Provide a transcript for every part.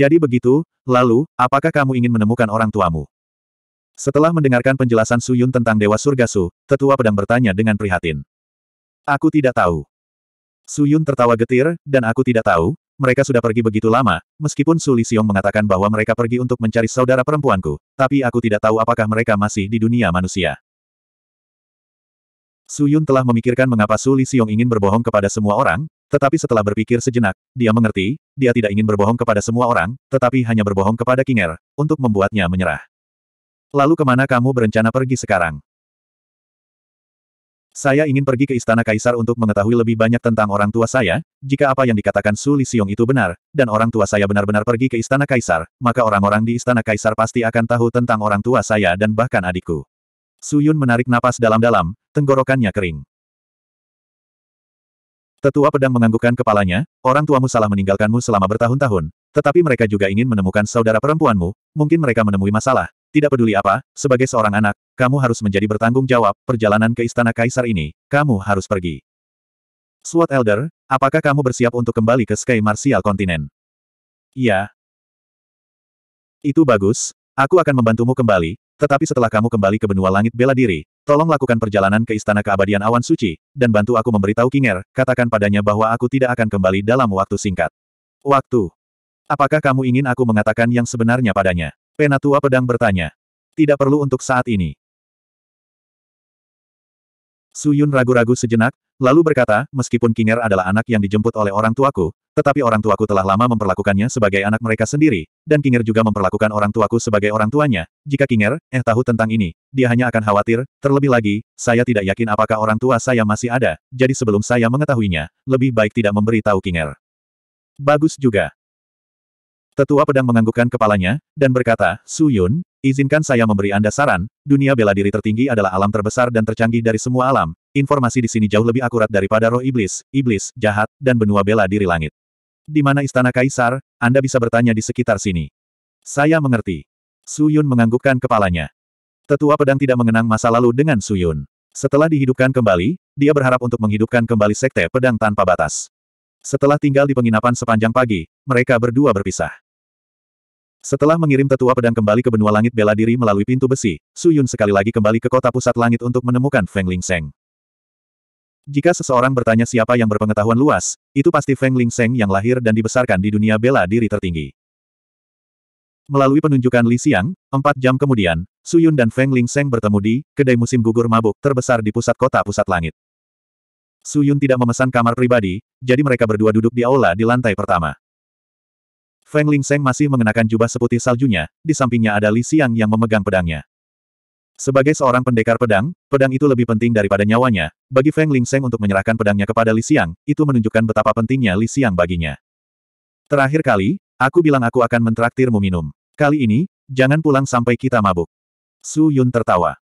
Jadi begitu, lalu, apakah kamu ingin menemukan orang tuamu? Setelah mendengarkan penjelasan Suyun tentang Dewa Surga Su, tetua pedang bertanya dengan prihatin. Aku tidak tahu. Suyun tertawa getir, dan aku tidak tahu, mereka sudah pergi begitu lama, meskipun Su Xiong mengatakan bahwa mereka pergi untuk mencari saudara perempuanku, tapi aku tidak tahu apakah mereka masih di dunia manusia. Su Yun telah memikirkan mengapa Su Li Xiong ingin berbohong kepada semua orang, tetapi setelah berpikir sejenak, dia mengerti, dia tidak ingin berbohong kepada semua orang, tetapi hanya berbohong kepada Kinger, untuk membuatnya menyerah. Lalu kemana kamu berencana pergi sekarang? Saya ingin pergi ke Istana Kaisar untuk mengetahui lebih banyak tentang orang tua saya, jika apa yang dikatakan Su Li Xiong itu benar, dan orang tua saya benar-benar pergi ke Istana Kaisar, maka orang-orang di Istana Kaisar pasti akan tahu tentang orang tua saya dan bahkan adikku. Su Yun menarik napas dalam-dalam, tenggorokannya kering. Tetua pedang menganggukkan kepalanya, orang tuamu salah meninggalkanmu selama bertahun-tahun, tetapi mereka juga ingin menemukan saudara perempuanmu, mungkin mereka menemui masalah. Tidak peduli apa, sebagai seorang anak, kamu harus menjadi bertanggung jawab, perjalanan ke istana kaisar ini, kamu harus pergi. SWAT Elder, apakah kamu bersiap untuk kembali ke Sky Martial Continent? Iya. Itu bagus, aku akan membantumu kembali, tetapi setelah kamu kembali ke benua langit bela diri, Tolong lakukan perjalanan ke Istana Keabadian Awan Suci, dan bantu aku memberitahu Kinger, katakan padanya bahwa aku tidak akan kembali dalam waktu singkat. Waktu. Apakah kamu ingin aku mengatakan yang sebenarnya padanya? Penatua Pedang bertanya. Tidak perlu untuk saat ini. Su Yun ragu-ragu sejenak, lalu berkata, meskipun Kinger adalah anak yang dijemput oleh orang tuaku, tetapi orang tuaku telah lama memperlakukannya sebagai anak mereka sendiri, dan Kinger juga memperlakukan orang tuaku sebagai orang tuanya. Jika Kinger, eh tahu tentang ini, dia hanya akan khawatir, terlebih lagi, saya tidak yakin apakah orang tua saya masih ada, jadi sebelum saya mengetahuinya, lebih baik tidak memberi tahu Kinger. Bagus juga. Tetua pedang menganggukkan kepalanya, dan berkata, Su Yun, izinkan saya memberi Anda saran, dunia bela diri tertinggi adalah alam terbesar dan tercanggih dari semua alam, informasi di sini jauh lebih akurat daripada roh iblis, iblis, jahat, dan benua bela diri langit. Di mana istana kaisar, Anda bisa bertanya di sekitar sini. Saya mengerti. Su Yun menganggukkan kepalanya. Tetua pedang tidak mengenang masa lalu dengan Su Yun. Setelah dihidupkan kembali, dia berharap untuk menghidupkan kembali sekte pedang tanpa batas. Setelah tinggal di penginapan sepanjang pagi, mereka berdua berpisah. Setelah mengirim tetua pedang kembali ke benua langit bela diri melalui pintu besi, Su Yun sekali lagi kembali ke kota pusat langit untuk menemukan Feng Ling Seng. Jika seseorang bertanya siapa yang berpengetahuan luas, itu pasti Feng Ling Seng yang lahir dan dibesarkan di dunia bela diri tertinggi. Melalui penunjukan Li Xiang, empat jam kemudian, Su Yun dan Feng Ling Seng bertemu di kedai musim gugur mabuk terbesar di pusat kota pusat langit. Su Yun tidak memesan kamar pribadi, jadi mereka berdua duduk di aula di lantai pertama. Feng Ling Seng masih mengenakan jubah seputih saljunya, di sampingnya ada Li Xiang yang memegang pedangnya. Sebagai seorang pendekar pedang, pedang itu lebih penting daripada nyawanya. Bagi Feng Ling Seng untuk menyerahkan pedangnya kepada Li Xiang, itu menunjukkan betapa pentingnya Li Xiang baginya. Terakhir kali, aku bilang aku akan mentraktirmu minum. Kali ini, jangan pulang sampai kita mabuk. Su Yun tertawa.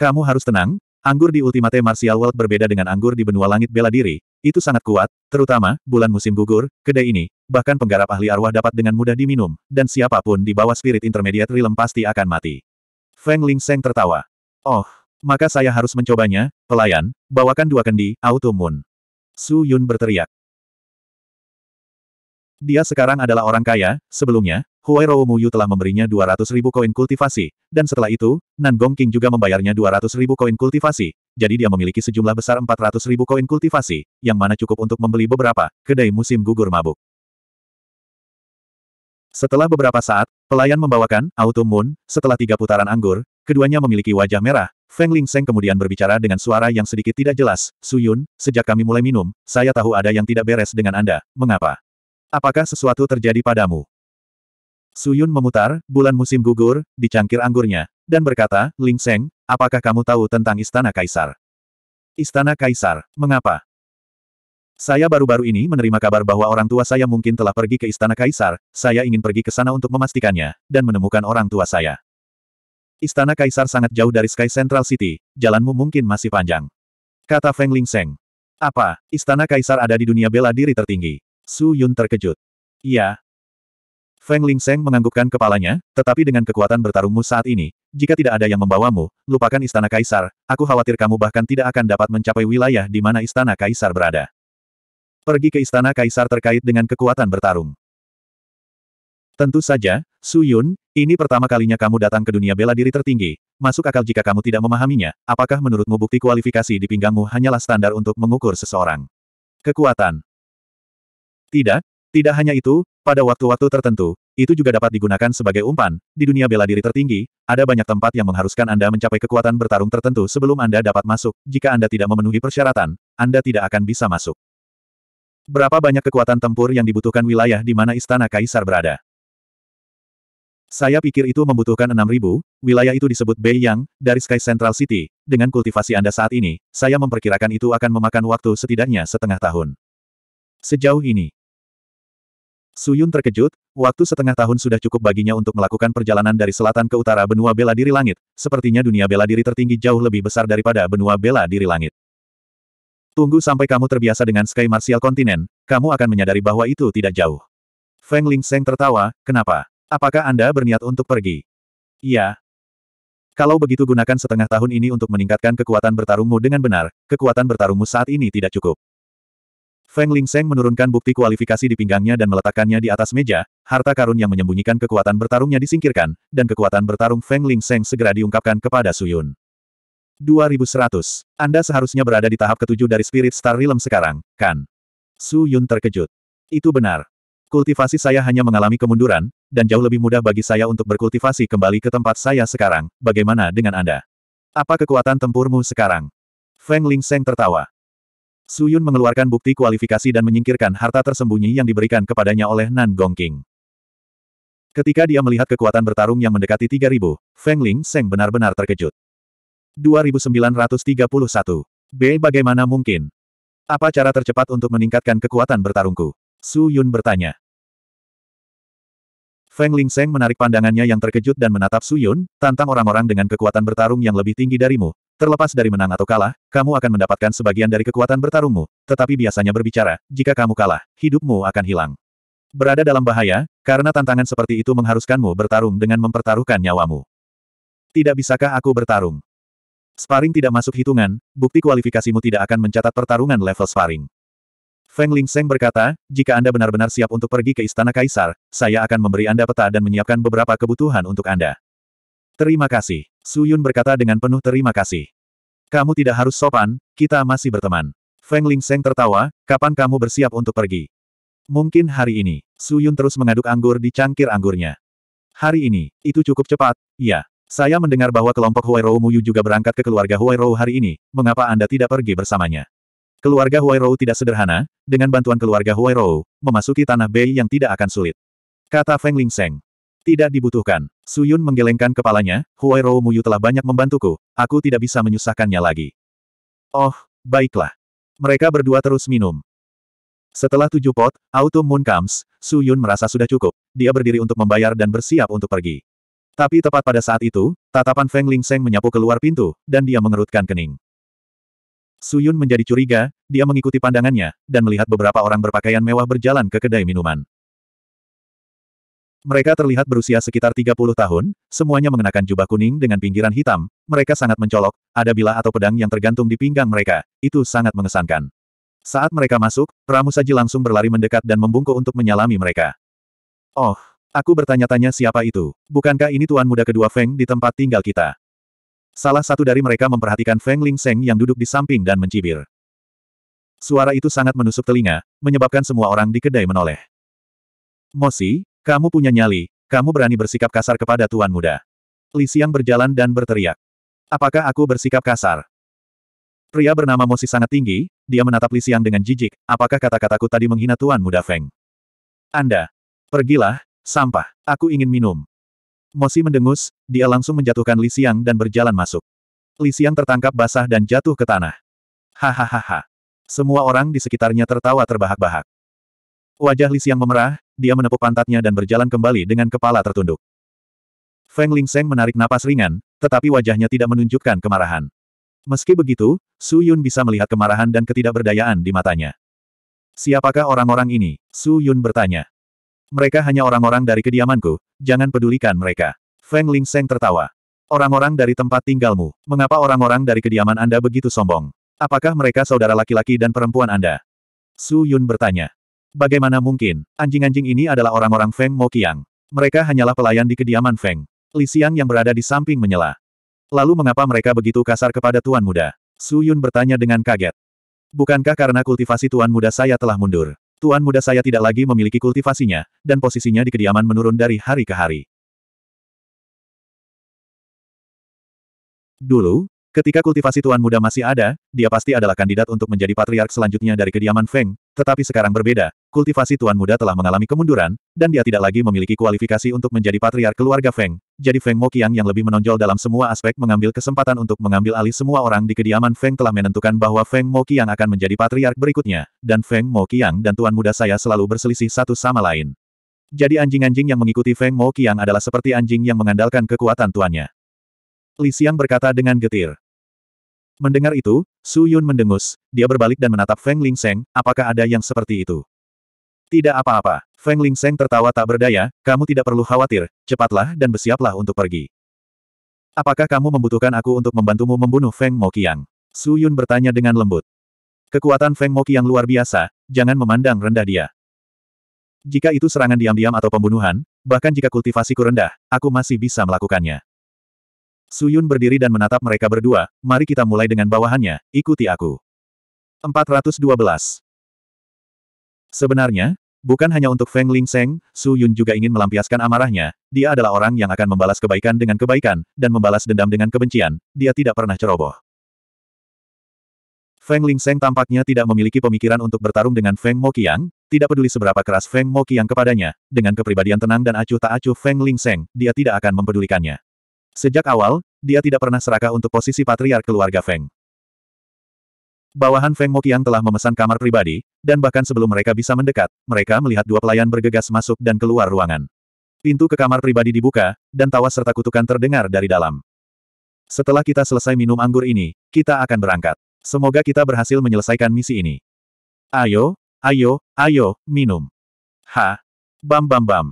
Kamu harus tenang, anggur di Ultimate Martial World berbeda dengan anggur di benua langit bela diri, itu sangat kuat, terutama, bulan musim gugur, kedai ini, bahkan penggarap ahli arwah dapat dengan mudah diminum, dan siapapun di bawah spirit intermediate realm pasti akan mati. Feng Ling Seng tertawa. Oh, maka saya harus mencobanya, pelayan, bawakan dua kendi, Auto Moon. Su Yun berteriak. Dia sekarang adalah orang kaya, sebelumnya, Huai Rou Yu telah memberinya 200 ribu koin kultivasi, dan setelah itu, Nan Gong King juga membayarnya 200 ribu koin kultivasi, jadi dia memiliki sejumlah besar 400 ribu koin kultivasi, yang mana cukup untuk membeli beberapa kedai musim gugur mabuk. Setelah beberapa saat, pelayan membawakan auto Moon, setelah tiga putaran anggur, keduanya memiliki wajah merah. Feng Lingseng kemudian berbicara dengan suara yang sedikit tidak jelas, Suyun, sejak kami mulai minum, saya tahu ada yang tidak beres dengan Anda, mengapa? Apakah sesuatu terjadi padamu? Suyun memutar, bulan musim gugur, di cangkir anggurnya, dan berkata, Lingseng, apakah kamu tahu tentang Istana Kaisar? Istana Kaisar, mengapa? Saya baru-baru ini menerima kabar bahwa orang tua saya mungkin telah pergi ke Istana Kaisar, saya ingin pergi ke sana untuk memastikannya, dan menemukan orang tua saya. Istana Kaisar sangat jauh dari Sky Central City, jalanmu mungkin masih panjang. Kata Feng Ling Seng. Apa, Istana Kaisar ada di dunia bela diri tertinggi? Su Yun terkejut. Iya. Feng Ling Seng menganggukkan kepalanya, tetapi dengan kekuatan bertarungmu saat ini, jika tidak ada yang membawamu, lupakan Istana Kaisar, aku khawatir kamu bahkan tidak akan dapat mencapai wilayah di mana Istana Kaisar berada. Pergi ke istana kaisar terkait dengan kekuatan bertarung. Tentu saja, Su Yun, ini pertama kalinya kamu datang ke dunia bela diri tertinggi. Masuk akal jika kamu tidak memahaminya, apakah menurutmu bukti kualifikasi di pinggangmu hanyalah standar untuk mengukur seseorang? Kekuatan. Tidak, tidak hanya itu, pada waktu-waktu tertentu, itu juga dapat digunakan sebagai umpan. Di dunia bela diri tertinggi, ada banyak tempat yang mengharuskan Anda mencapai kekuatan bertarung tertentu sebelum Anda dapat masuk. Jika Anda tidak memenuhi persyaratan, Anda tidak akan bisa masuk. Berapa banyak kekuatan tempur yang dibutuhkan wilayah di mana istana kaisar berada? Saya pikir itu membutuhkan 6.000, wilayah itu disebut Beiyang, dari Sky Central City, dengan kultivasi Anda saat ini, saya memperkirakan itu akan memakan waktu setidaknya setengah tahun. Sejauh ini, Suyun terkejut, waktu setengah tahun sudah cukup baginya untuk melakukan perjalanan dari selatan ke utara benua bela diri langit, sepertinya dunia bela diri tertinggi jauh lebih besar daripada benua bela diri langit. Tunggu sampai kamu terbiasa dengan Sky Martial Continent, kamu akan menyadari bahwa itu tidak jauh. Feng Ling Seng tertawa, kenapa? Apakah Anda berniat untuk pergi? Iya. Kalau begitu gunakan setengah tahun ini untuk meningkatkan kekuatan bertarungmu dengan benar, kekuatan bertarungmu saat ini tidak cukup. Feng Ling Seng menurunkan bukti kualifikasi di pinggangnya dan meletakkannya di atas meja, harta karun yang menyembunyikan kekuatan bertarungnya disingkirkan, dan kekuatan bertarung Feng Ling Seng segera diungkapkan kepada Suyun. 2100. Anda seharusnya berada di tahap ketujuh dari Spirit Star Realm sekarang, kan? Su Yun terkejut. Itu benar. Kultivasi saya hanya mengalami kemunduran, dan jauh lebih mudah bagi saya untuk berkultivasi kembali ke tempat saya sekarang. Bagaimana dengan Anda? Apa kekuatan tempurmu sekarang? Feng Ling Seng tertawa. Su Yun mengeluarkan bukti kualifikasi dan menyingkirkan harta tersembunyi yang diberikan kepadanya oleh Nan Gong King. Ketika dia melihat kekuatan bertarung yang mendekati 3000, Feng Ling Seng benar-benar terkejut. 2931. B. Bagaimana mungkin? Apa cara tercepat untuk meningkatkan kekuatan bertarungku? Su Yun bertanya. Feng ling Seng menarik pandangannya yang terkejut dan menatap Su Yun, tantang orang-orang dengan kekuatan bertarung yang lebih tinggi darimu. Terlepas dari menang atau kalah, kamu akan mendapatkan sebagian dari kekuatan bertarungmu, tetapi biasanya berbicara, jika kamu kalah, hidupmu akan hilang. Berada dalam bahaya, karena tantangan seperti itu mengharuskanmu bertarung dengan mempertaruhkan nyawamu. Tidak bisakah aku bertarung? Sparring tidak masuk hitungan, bukti kualifikasimu tidak akan mencatat pertarungan level sparring. Feng Ling Seng berkata, jika Anda benar-benar siap untuk pergi ke Istana Kaisar, saya akan memberi Anda peta dan menyiapkan beberapa kebutuhan untuk Anda. Terima kasih. Su Yun berkata dengan penuh terima kasih. Kamu tidak harus sopan, kita masih berteman. Feng Ling Seng tertawa, kapan kamu bersiap untuk pergi? Mungkin hari ini. Su Yun terus mengaduk anggur di cangkir anggurnya. Hari ini, itu cukup cepat, Ya. Saya mendengar bahwa kelompok Huairou Muyu juga berangkat ke keluarga Huairou hari ini, mengapa Anda tidak pergi bersamanya? Keluarga Huairou tidak sederhana, dengan bantuan keluarga Huairou, memasuki tanah Bei yang tidak akan sulit. Kata Feng Ling Lingseng. Tidak dibutuhkan. Suyun menggelengkan kepalanya, Huairou Muyu telah banyak membantuku, aku tidak bisa menyusahkannya lagi. Oh, baiklah. Mereka berdua terus minum. Setelah tujuh pot, auto Moon comes, Suyun merasa sudah cukup, dia berdiri untuk membayar dan bersiap untuk pergi. Tapi tepat pada saat itu, tatapan Feng Ling Seng menyapu keluar pintu, dan dia mengerutkan kening. Su Yun menjadi curiga, dia mengikuti pandangannya, dan melihat beberapa orang berpakaian mewah berjalan ke kedai minuman. Mereka terlihat berusia sekitar 30 tahun, semuanya mengenakan jubah kuning dengan pinggiran hitam, mereka sangat mencolok, ada bilah atau pedang yang tergantung di pinggang mereka, itu sangat mengesankan. Saat mereka masuk, Pramusaji langsung berlari mendekat dan membungkuk untuk menyalami mereka. Oh, Aku bertanya-tanya siapa itu. Bukankah ini tuan muda kedua Feng di tempat tinggal kita? Salah satu dari mereka memperhatikan Feng Ling Seng yang duduk di samping dan mencibir. Suara itu sangat menusuk telinga, menyebabkan semua orang di kedai menoleh. Mosi, kamu punya nyali, kamu berani bersikap kasar kepada tuan muda. Li Xiang berjalan dan berteriak. Apakah aku bersikap kasar? Pria bernama Mosi sangat tinggi, dia menatap Li Xiang dengan jijik, apakah kata-kataku tadi menghina tuan muda Feng? Anda, pergilah, Sampah, aku ingin minum. Mosi mendengus, dia langsung menjatuhkan Li Xiang dan berjalan masuk. Li Xiang tertangkap basah dan jatuh ke tanah. Hahaha. Semua orang di sekitarnya tertawa terbahak-bahak. Wajah Li Xiang memerah, dia menepuk pantatnya dan berjalan kembali dengan kepala tertunduk. Feng Ling Seng menarik napas ringan, tetapi wajahnya tidak menunjukkan kemarahan. Meski begitu, Su Yun bisa melihat kemarahan dan ketidakberdayaan di matanya. Siapakah orang-orang ini? Su Yun bertanya. Mereka hanya orang-orang dari kediamanku, jangan pedulikan mereka. Feng Ling Seng tertawa. Orang-orang dari tempat tinggalmu, mengapa orang-orang dari kediaman Anda begitu sombong? Apakah mereka saudara laki-laki dan perempuan Anda? Su Yun bertanya. Bagaimana mungkin, anjing-anjing ini adalah orang-orang Feng Mo Kiang. Mereka hanyalah pelayan di kediaman Feng. Li Xiang yang berada di samping menyela. Lalu mengapa mereka begitu kasar kepada Tuan Muda? Su Yun bertanya dengan kaget. Bukankah karena kultivasi Tuan Muda saya telah mundur? Tuan muda saya tidak lagi memiliki kultivasinya, dan posisinya di kediaman menurun dari hari ke hari. Dulu, Ketika kultivasi Tuan Muda masih ada, dia pasti adalah kandidat untuk menjadi patriark selanjutnya dari kediaman Feng, tetapi sekarang berbeda, kultivasi Tuan Muda telah mengalami kemunduran, dan dia tidak lagi memiliki kualifikasi untuk menjadi patriark keluarga Feng, jadi Feng Mokiang yang lebih menonjol dalam semua aspek mengambil kesempatan untuk mengambil alih semua orang di kediaman Feng telah menentukan bahwa Feng Mokiang akan menjadi patriark berikutnya, dan Feng Mokiang dan Tuan Muda saya selalu berselisih satu sama lain. Jadi anjing-anjing yang mengikuti Feng Mokiang adalah seperti anjing yang mengandalkan kekuatan tuannya. Li Xiang berkata dengan getir. Mendengar itu, Su Yun mendengus, dia berbalik dan menatap Feng Ling Seng, apakah ada yang seperti itu? Tidak apa-apa. Feng Ling Seng tertawa tak berdaya, kamu tidak perlu khawatir, cepatlah dan bersiaplah untuk pergi. Apakah kamu membutuhkan aku untuk membantumu membunuh Feng Qiang? Su Yun bertanya dengan lembut. Kekuatan Feng Mo Qiang luar biasa, jangan memandang rendah dia. Jika itu serangan diam-diam atau pembunuhan, bahkan jika kultivasiku rendah, aku masih bisa melakukannya. Suyun berdiri dan menatap mereka berdua, mari kita mulai dengan bawahannya, ikuti aku. 412. Sebenarnya, bukan hanya untuk Feng Ling Seng, Su Yun juga ingin melampiaskan amarahnya, dia adalah orang yang akan membalas kebaikan dengan kebaikan, dan membalas dendam dengan kebencian, dia tidak pernah ceroboh. Feng Ling Seng tampaknya tidak memiliki pemikiran untuk bertarung dengan Feng Mo Qiang. tidak peduli seberapa keras Feng Mo Qiang kepadanya, dengan kepribadian tenang dan acuh tak acuh Feng Ling Seng, dia tidak akan mempedulikannya. Sejak awal, dia tidak pernah serakah untuk posisi patriark keluarga Feng. Bawahan Feng Mokiang telah memesan kamar pribadi, dan bahkan sebelum mereka bisa mendekat, mereka melihat dua pelayan bergegas masuk dan keluar ruangan. Pintu ke kamar pribadi dibuka, dan tawa serta kutukan terdengar dari dalam. Setelah kita selesai minum anggur ini, kita akan berangkat. Semoga kita berhasil menyelesaikan misi ini. Ayo, ayo, ayo, minum. Ha! Bam bam bam.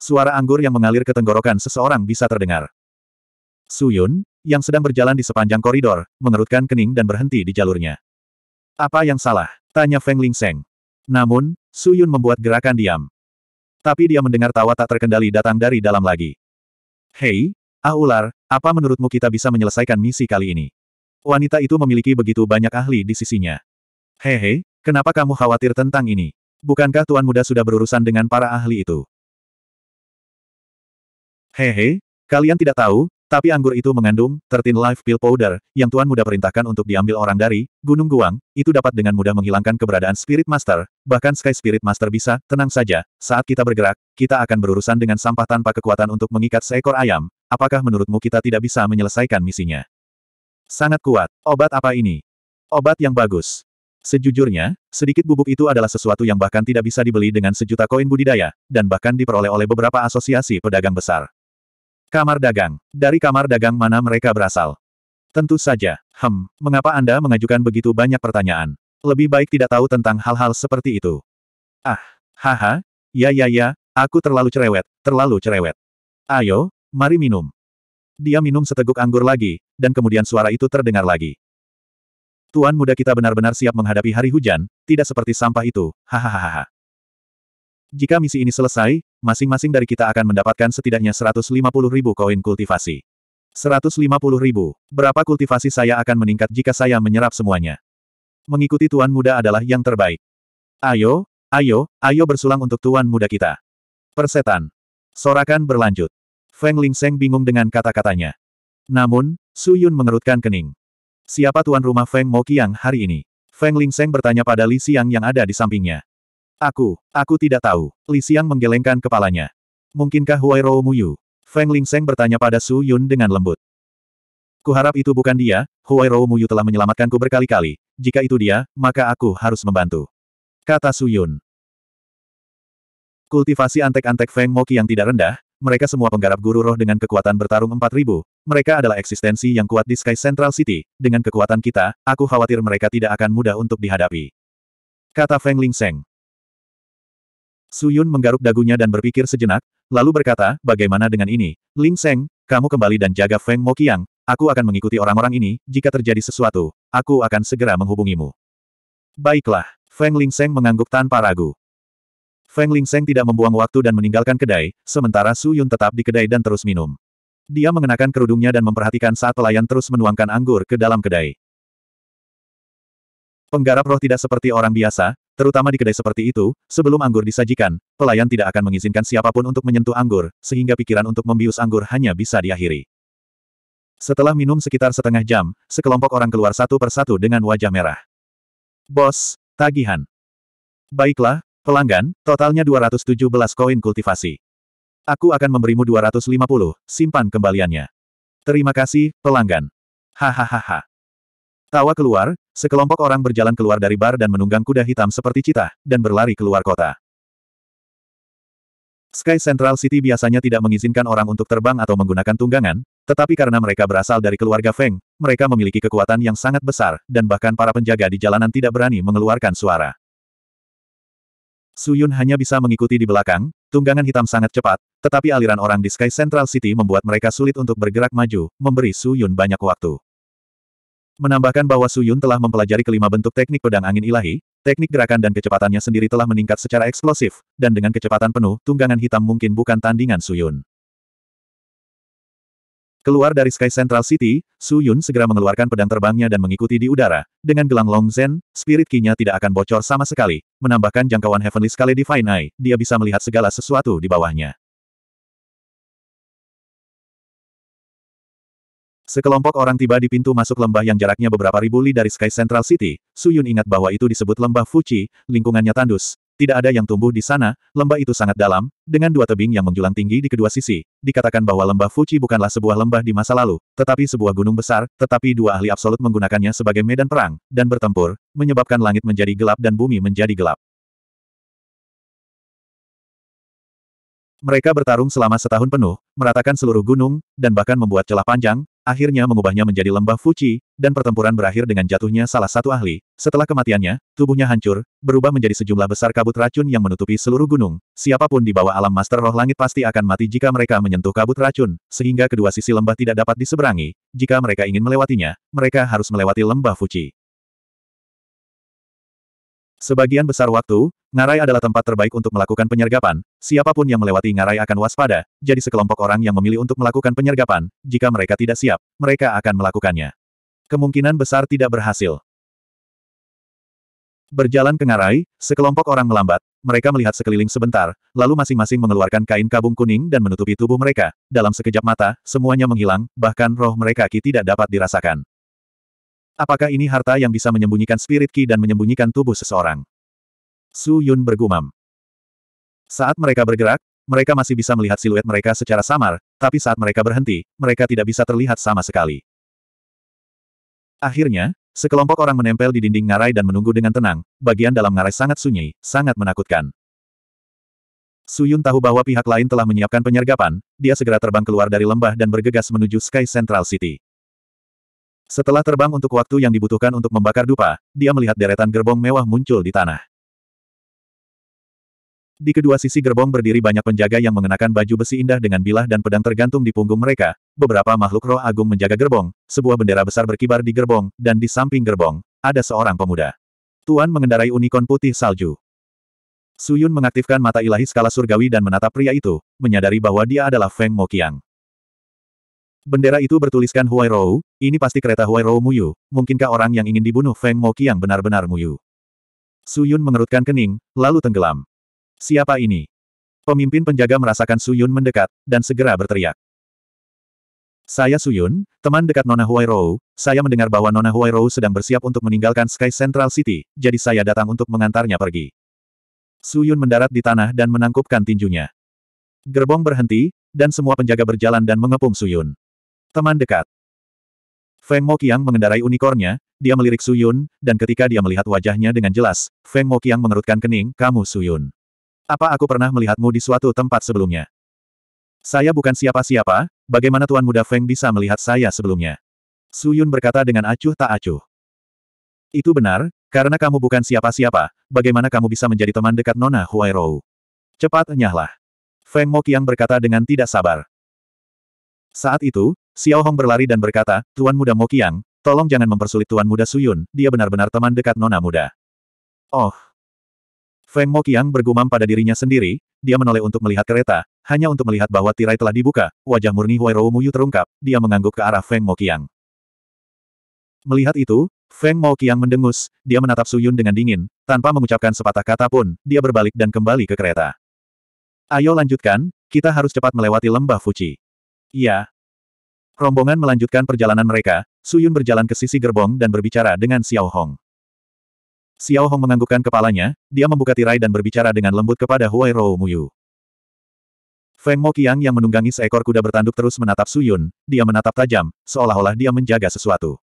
Suara anggur yang mengalir ke tenggorokan seseorang bisa terdengar. Su Yun yang sedang berjalan di sepanjang koridor, mengerutkan kening dan berhenti di jalurnya. Apa yang salah? Tanya Feng Ling Seng. Namun, Su Yun membuat gerakan diam. Tapi dia mendengar tawa tak terkendali datang dari dalam lagi. Hei, ah ular, apa menurutmu kita bisa menyelesaikan misi kali ini? Wanita itu memiliki begitu banyak ahli di sisinya. Hehe, kenapa kamu khawatir tentang ini? Bukankah Tuan Muda sudah berurusan dengan para ahli itu? Hehe, kalian tidak tahu, tapi anggur itu mengandung, 13 life pill powder, yang Tuan Muda perintahkan untuk diambil orang dari, Gunung Guang, itu dapat dengan mudah menghilangkan keberadaan Spirit Master, bahkan Sky Spirit Master bisa, tenang saja, saat kita bergerak, kita akan berurusan dengan sampah tanpa kekuatan untuk mengikat seekor ayam, apakah menurutmu kita tidak bisa menyelesaikan misinya? Sangat kuat, obat apa ini? Obat yang bagus. Sejujurnya, sedikit bubuk itu adalah sesuatu yang bahkan tidak bisa dibeli dengan sejuta koin budidaya, dan bahkan diperoleh oleh beberapa asosiasi pedagang besar. Kamar dagang. Dari kamar dagang mana mereka berasal? Tentu saja. Hem, mengapa Anda mengajukan begitu banyak pertanyaan? Lebih baik tidak tahu tentang hal-hal seperti itu. Ah, haha, ya ya ya, aku terlalu cerewet, terlalu cerewet. Ayo, mari minum. Dia minum seteguk anggur lagi, dan kemudian suara itu terdengar lagi. Tuan muda kita benar-benar siap menghadapi hari hujan, tidak seperti sampah itu, hahaha. Jika misi ini selesai, masing-masing dari kita akan mendapatkan setidaknya 150 ribu koin kultivasi. 150 ribu. Berapa kultivasi saya akan meningkat jika saya menyerap semuanya? Mengikuti tuan muda adalah yang terbaik. Ayo, ayo, ayo bersulang untuk tuan muda kita. Persetan. Sorakan berlanjut. Feng Lingseng bingung dengan kata-katanya. Namun, Su Yun mengerutkan kening. Siapa tuan rumah Feng Moqiang hari ini? Feng Lingseng bertanya pada Li Xiang yang ada di sampingnya. Aku, aku tidak tahu. Li Xiang menggelengkan kepalanya. Mungkinkah Huai Huairou Muyu? Feng Ling Seng bertanya pada Su Yun dengan lembut. Kuharap itu bukan dia, Huai Huairou Muyu telah menyelamatkanku berkali-kali. Jika itu dia, maka aku harus membantu. Kata Su Yun. Kultivasi antek-antek Feng Moki yang tidak rendah, mereka semua penggarap guru roh dengan kekuatan bertarung 4000. Mereka adalah eksistensi yang kuat di Sky Central City. Dengan kekuatan kita, aku khawatir mereka tidak akan mudah untuk dihadapi. Kata Feng Ling Seng. Suyun menggaruk dagunya dan berpikir sejenak, lalu berkata, bagaimana dengan ini, Ling Seng, kamu kembali dan jaga Feng Mo Yang. aku akan mengikuti orang-orang ini, jika terjadi sesuatu, aku akan segera menghubungimu. Baiklah, Feng Ling Seng mengangguk tanpa ragu. Feng Ling Seng tidak membuang waktu dan meninggalkan kedai, sementara Su Yun tetap di kedai dan terus minum. Dia mengenakan kerudungnya dan memperhatikan saat pelayan terus menuangkan anggur ke dalam kedai. Penggarap roh tidak seperti orang biasa, terutama di kedai seperti itu, sebelum anggur disajikan, pelayan tidak akan mengizinkan siapapun untuk menyentuh anggur, sehingga pikiran untuk membius anggur hanya bisa diakhiri. Setelah minum sekitar setengah jam, sekelompok orang keluar satu persatu dengan wajah merah. Bos, tagihan. Baiklah, pelanggan, totalnya 217 koin kultivasi. Aku akan memberimu 250, simpan kembaliannya. Terima kasih, pelanggan. Hahaha. Tawa keluar, Sekelompok orang berjalan keluar dari bar dan menunggang kuda hitam seperti cita, dan berlari keluar kota. Sky Central City biasanya tidak mengizinkan orang untuk terbang atau menggunakan tunggangan, tetapi karena mereka berasal dari keluarga Feng, mereka memiliki kekuatan yang sangat besar, dan bahkan para penjaga di jalanan tidak berani mengeluarkan suara. Suyun hanya bisa mengikuti di belakang, tunggangan hitam sangat cepat, tetapi aliran orang di Sky Central City membuat mereka sulit untuk bergerak maju, memberi Suyun banyak waktu. Menambahkan bahwa Suyun telah mempelajari kelima bentuk teknik pedang angin ilahi, teknik gerakan dan kecepatannya sendiri telah meningkat secara eksplosif, dan dengan kecepatan penuh, tunggangan hitam mungkin bukan tandingan Suyun. Keluar dari Sky Central City, Su Yun segera mengeluarkan pedang terbangnya dan mengikuti di udara. Dengan gelang Long Zen, spirit kinya tidak akan bocor sama sekali. Menambahkan jangkauan Heavenly Scale Divine Eye, dia bisa melihat segala sesuatu di bawahnya. Sekelompok orang tiba di pintu masuk lembah yang jaraknya beberapa ribu li dari Sky Central City. Suyun ingat bahwa itu disebut lembah Fuji, lingkungannya tandus. Tidak ada yang tumbuh di sana, lembah itu sangat dalam, dengan dua tebing yang menjulang tinggi di kedua sisi. Dikatakan bahwa lembah Fuji bukanlah sebuah lembah di masa lalu, tetapi sebuah gunung besar, tetapi dua ahli absolut menggunakannya sebagai medan perang, dan bertempur, menyebabkan langit menjadi gelap dan bumi menjadi gelap. Mereka bertarung selama setahun penuh, meratakan seluruh gunung, dan bahkan membuat celah panjang, akhirnya mengubahnya menjadi lembah Fuji, dan pertempuran berakhir dengan jatuhnya salah satu ahli. Setelah kematiannya, tubuhnya hancur, berubah menjadi sejumlah besar kabut racun yang menutupi seluruh gunung. Siapapun di bawah alam Master Roh Langit pasti akan mati jika mereka menyentuh kabut racun, sehingga kedua sisi lembah tidak dapat diseberangi. Jika mereka ingin melewatinya, mereka harus melewati lembah Fuji. Sebagian besar waktu, ngarai adalah tempat terbaik untuk melakukan penyergapan, siapapun yang melewati ngarai akan waspada, jadi sekelompok orang yang memilih untuk melakukan penyergapan, jika mereka tidak siap, mereka akan melakukannya. Kemungkinan besar tidak berhasil. Berjalan ke ngarai, sekelompok orang melambat. Mereka melihat sekeliling sebentar, lalu masing-masing mengeluarkan kain kabung kuning dan menutupi tubuh mereka. Dalam sekejap mata, semuanya menghilang, bahkan roh mereka Ki tidak dapat dirasakan. Apakah ini harta yang bisa menyembunyikan spirit ki dan menyembunyikan tubuh seseorang? Su Yun bergumam. Saat mereka bergerak, mereka masih bisa melihat siluet mereka secara samar, tapi saat mereka berhenti, mereka tidak bisa terlihat sama sekali. Akhirnya, sekelompok orang menempel di dinding ngarai dan menunggu dengan tenang, bagian dalam ngarai sangat sunyi, sangat menakutkan. Su Yun tahu bahwa pihak lain telah menyiapkan penyergapan, dia segera terbang keluar dari lembah dan bergegas menuju Sky Central City. Setelah terbang untuk waktu yang dibutuhkan untuk membakar dupa, dia melihat deretan gerbong mewah muncul di tanah. Di kedua sisi gerbong berdiri banyak penjaga yang mengenakan baju besi indah dengan bilah dan pedang tergantung di punggung mereka, beberapa makhluk roh agung menjaga gerbong, sebuah bendera besar berkibar di gerbong, dan di samping gerbong, ada seorang pemuda. Tuan mengendarai unicorn putih salju. Suyun mengaktifkan mata ilahi skala surgawi dan menatap pria itu, menyadari bahwa dia adalah Feng Mokiang. Bendera itu bertuliskan Huai Rou, ini pasti kereta Huai Rou Muyu, mungkinkah orang yang ingin dibunuh Feng Mo Qiang benar-benar Muyu? Yun mengerutkan kening, lalu tenggelam. Siapa ini? Pemimpin penjaga merasakan Su Yun mendekat, dan segera berteriak. Saya Su Yun, teman dekat Nona Huai Rou, saya mendengar bahwa Nona Huai Rou sedang bersiap untuk meninggalkan Sky Central City, jadi saya datang untuk mengantarnya pergi. Su Yun mendarat di tanah dan menangkupkan tinjunya. Gerbong berhenti, dan semua penjaga berjalan dan mengepung Su Yun. Teman dekat. Feng Moqiang mengendarai unikornya, dia melirik Suyun, dan ketika dia melihat wajahnya dengan jelas, Feng Moqiang mengerutkan kening, kamu Suyun. Apa aku pernah melihatmu di suatu tempat sebelumnya? Saya bukan siapa-siapa, bagaimana Tuan Muda Feng bisa melihat saya sebelumnya? Suyun berkata dengan acuh tak acuh. Itu benar, karena kamu bukan siapa-siapa, bagaimana kamu bisa menjadi teman dekat Nona Huairou? Cepat enyahlah. Feng Moqiang berkata dengan tidak sabar. Saat itu, Xiao Hong berlari dan berkata, Tuan Muda Mokiang, tolong jangan mempersulit Tuan Muda Suyun, dia benar-benar teman dekat Nona Muda. Oh. Feng Mokiang bergumam pada dirinya sendiri, dia menoleh untuk melihat kereta, hanya untuk melihat bahwa tirai telah dibuka, wajah murni Huai Rou Muyu terungkap, dia mengangguk ke arah Feng Mokiang. Melihat itu, Feng Mokiang mendengus, dia menatap Suyun dengan dingin, tanpa mengucapkan sepatah kata pun, dia berbalik dan kembali ke kereta. Ayo lanjutkan, kita harus cepat melewati lembah Fuji. Ya. Rombongan melanjutkan perjalanan mereka, Suyun berjalan ke sisi gerbong dan berbicara dengan Xiao Hong. Xiao Hong menganggukkan kepalanya, dia membuka tirai dan berbicara dengan lembut kepada Huai Rou Muyu. Feng Mo Qiang yang menunggangi seekor kuda bertanduk terus menatap Suyun, dia menatap tajam, seolah-olah dia menjaga sesuatu.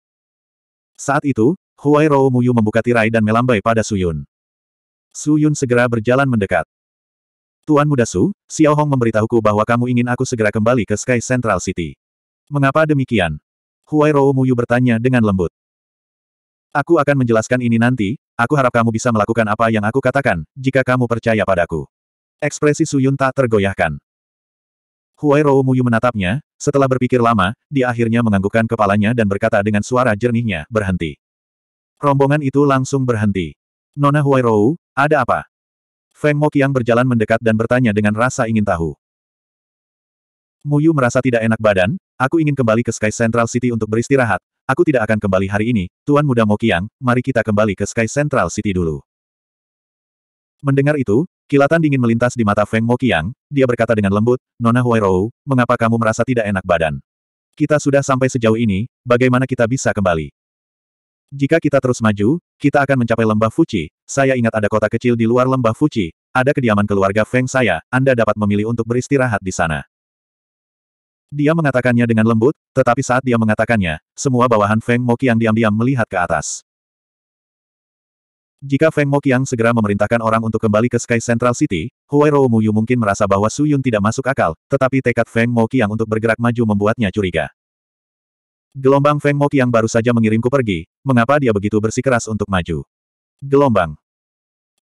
Saat itu, Huai Rou Muyu membuka tirai dan melambai pada Suyun. Suyun segera berjalan mendekat. Tuan Muda Su, Xiao Hong memberitahuku bahwa kamu ingin aku segera kembali ke Sky Central City. Mengapa demikian? Huai Rou Muyu bertanya dengan lembut. Aku akan menjelaskan ini nanti, aku harap kamu bisa melakukan apa yang aku katakan, jika kamu percaya padaku. Ekspresi Suyun tak tergoyahkan. Huai Rou Muyu menatapnya, setelah berpikir lama, dia akhirnya menganggukkan kepalanya dan berkata dengan suara jernihnya, berhenti. Rombongan itu langsung berhenti. Nona Huai Rou, ada apa? Feng yang berjalan mendekat dan bertanya dengan rasa ingin tahu. Muyu merasa tidak enak badan, Aku ingin kembali ke Sky Central City untuk beristirahat. Aku tidak akan kembali hari ini, Tuan Muda Mokiang, mari kita kembali ke Sky Central City dulu. Mendengar itu, kilatan dingin melintas di mata Feng Mokiang, dia berkata dengan lembut, Nona Huairou, mengapa kamu merasa tidak enak badan? Kita sudah sampai sejauh ini, bagaimana kita bisa kembali? Jika kita terus maju, kita akan mencapai lembah Fuji, saya ingat ada kota kecil di luar lembah Fuji, ada kediaman keluarga Feng saya, Anda dapat memilih untuk beristirahat di sana. Dia mengatakannya dengan lembut, tetapi saat dia mengatakannya, semua bawahan Feng Moqiang diam-diam melihat ke atas. Jika Feng Moqiang segera memerintahkan orang untuk kembali ke Sky Central City, Huai Rou Muyu mungkin merasa bahwa Su Yun tidak masuk akal, tetapi tekad Feng Moqiang untuk bergerak maju membuatnya curiga. Gelombang Feng Moqiang baru saja mengirimku pergi, mengapa dia begitu bersikeras untuk maju? Gelombang.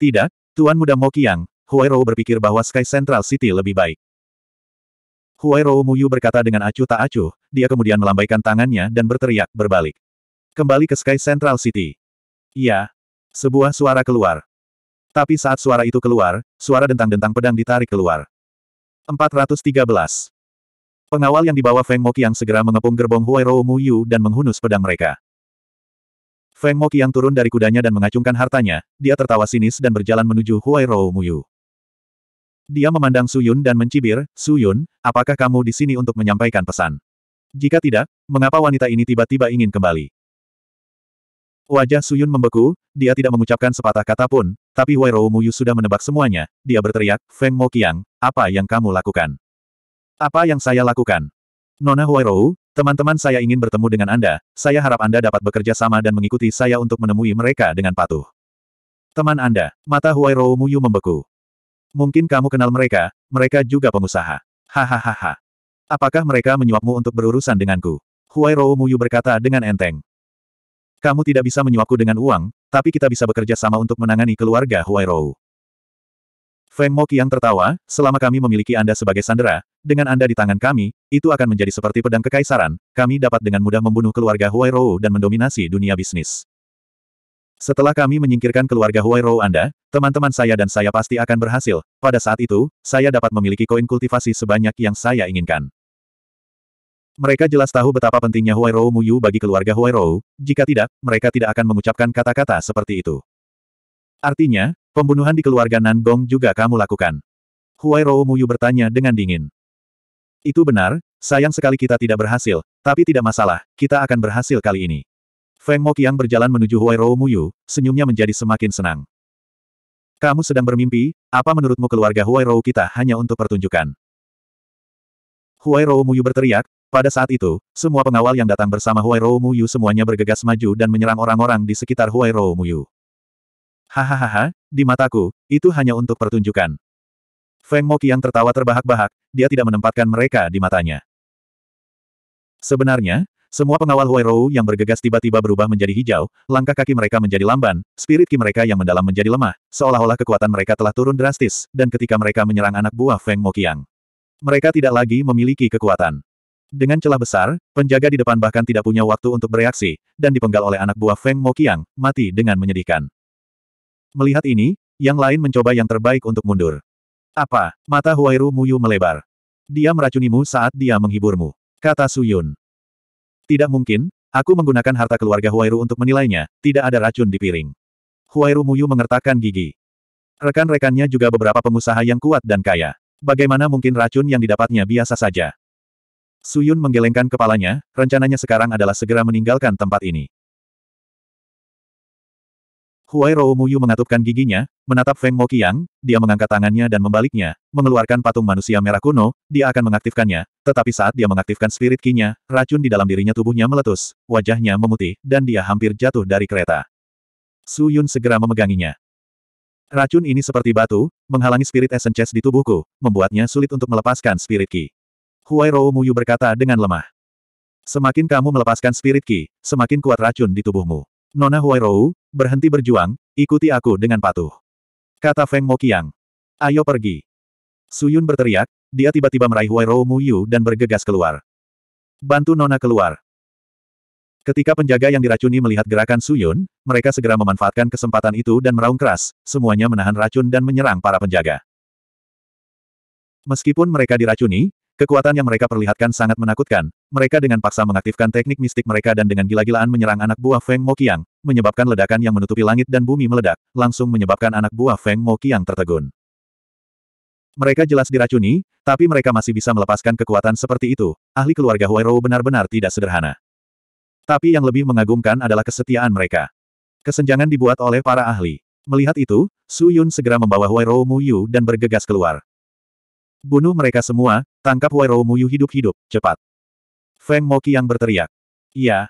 Tidak, Tuan Muda Moqiang, Huai Rou berpikir bahwa Sky Central City lebih baik. Huai Rou Muyu berkata dengan acuh tak acuh, dia kemudian melambaikan tangannya dan berteriak, berbalik. Kembali ke Sky Central City. Iya. Sebuah suara keluar. Tapi saat suara itu keluar, suara dentang-dentang pedang ditarik keluar. 413. Pengawal yang dibawa Feng Mokiang segera mengepung gerbong Huai Rou Muyu dan menghunus pedang mereka. Feng Mokiang turun dari kudanya dan mengacungkan hartanya, dia tertawa sinis dan berjalan menuju Huai Rou Muyu. Dia memandang Suyun dan mencibir, Suyun, apakah kamu di sini untuk menyampaikan pesan? Jika tidak, mengapa wanita ini tiba-tiba ingin kembali? Wajah Suyun membeku, dia tidak mengucapkan sepatah kata pun, tapi Mu Yu sudah menebak semuanya, dia berteriak, Feng Mo Qiang, apa yang kamu lakukan? Apa yang saya lakukan? Nona Rou, teman-teman saya ingin bertemu dengan Anda, saya harap Anda dapat bekerja sama dan mengikuti saya untuk menemui mereka dengan patuh. Teman Anda, mata Huairou Yu membeku. Mungkin kamu kenal mereka, mereka juga pengusaha. Hahaha. Apakah mereka menyuapmu untuk berurusan denganku? Huai Rou Muyu berkata dengan enteng. Kamu tidak bisa menyuapku dengan uang, tapi kita bisa bekerja sama untuk menangani keluarga Huai Rou. Feng Mo yang tertawa, selama kami memiliki Anda sebagai sandera, dengan Anda di tangan kami, itu akan menjadi seperti pedang kekaisaran, kami dapat dengan mudah membunuh keluarga Huai Rou dan mendominasi dunia bisnis. Setelah kami menyingkirkan keluarga Huai Huairou Anda, teman-teman saya dan saya pasti akan berhasil. Pada saat itu, saya dapat memiliki koin kultivasi sebanyak yang saya inginkan. Mereka jelas tahu betapa pentingnya Huai Huairou Muyu bagi keluarga Huai Huairou, jika tidak, mereka tidak akan mengucapkan kata-kata seperti itu. Artinya, pembunuhan di keluarga Nanggong juga kamu lakukan. Huai Huairou Muyu bertanya dengan dingin. Itu benar, sayang sekali kita tidak berhasil, tapi tidak masalah, kita akan berhasil kali ini. Feng Moqiang berjalan menuju Huai Rou Muyu, senyumnya menjadi semakin senang. Kamu sedang bermimpi, apa menurutmu keluarga Huai Rou kita hanya untuk pertunjukan? Huai Rou Muyu berteriak, pada saat itu, semua pengawal yang datang bersama Huai Rou Muyu semuanya bergegas maju dan menyerang orang-orang di sekitar Huai Rou Muyu. Hahaha, di mataku, itu hanya untuk pertunjukan. Feng Moqiang tertawa terbahak-bahak, dia tidak menempatkan mereka di matanya. Sebenarnya, semua pengawal Huairou yang bergegas tiba-tiba berubah menjadi hijau, langkah kaki mereka menjadi lamban, spirit ki mereka yang mendalam menjadi lemah, seolah-olah kekuatan mereka telah turun drastis, dan ketika mereka menyerang anak buah Feng Mokiang, Mereka tidak lagi memiliki kekuatan. Dengan celah besar, penjaga di depan bahkan tidak punya waktu untuk bereaksi, dan dipenggal oleh anak buah Feng Mokiang, mati dengan menyedihkan. Melihat ini, yang lain mencoba yang terbaik untuk mundur. Apa? Mata Huairu Muyu melebar. Dia meracunimu saat dia menghiburmu. Kata Suyun. Tidak mungkin, aku menggunakan harta keluarga Huairu untuk menilainya, tidak ada racun di piring. Huairu Muyu mengertakkan gigi. Rekan-rekannya juga beberapa pengusaha yang kuat dan kaya. Bagaimana mungkin racun yang didapatnya biasa saja? Suyun menggelengkan kepalanya, rencananya sekarang adalah segera meninggalkan tempat ini. Huai Muyu mengatupkan giginya, menatap Feng Moqiang, dia mengangkat tangannya dan membaliknya, mengeluarkan patung manusia merah kuno, dia akan mengaktifkannya, tetapi saat dia mengaktifkan spirit kinya, racun di dalam dirinya tubuhnya meletus, wajahnya memutih, dan dia hampir jatuh dari kereta. Su Yun segera memeganginya. Racun ini seperti batu, menghalangi spirit essence di tubuhku, membuatnya sulit untuk melepaskan spirit ki. Huai Muyu berkata dengan lemah. Semakin kamu melepaskan spirit ki, semakin kuat racun di tubuhmu. Nona Huairou, berhenti berjuang, ikuti aku dengan patuh. Kata Feng Mokiang. Ayo pergi. Suyun berteriak, dia tiba-tiba meraih Huairou Muyu dan bergegas keluar. Bantu Nona keluar. Ketika penjaga yang diracuni melihat gerakan Suyun, mereka segera memanfaatkan kesempatan itu dan meraung keras, semuanya menahan racun dan menyerang para penjaga. Meskipun mereka diracuni, Kekuatan yang mereka perlihatkan sangat menakutkan, mereka dengan paksa mengaktifkan teknik mistik mereka dan dengan gila-gilaan menyerang anak buah Feng Mo Qiang, menyebabkan ledakan yang menutupi langit dan bumi meledak, langsung menyebabkan anak buah Feng Mo Qiang tertegun. Mereka jelas diracuni, tapi mereka masih bisa melepaskan kekuatan seperti itu, ahli keluarga Huairou benar-benar tidak sederhana. Tapi yang lebih mengagumkan adalah kesetiaan mereka. Kesenjangan dibuat oleh para ahli. Melihat itu, Su Yun segera membawa Huairou Mu Yu dan bergegas keluar. Bunuh mereka semua, tangkap Wairou Muyu hidup-hidup, cepat. Feng Moki yang berteriak. Iya.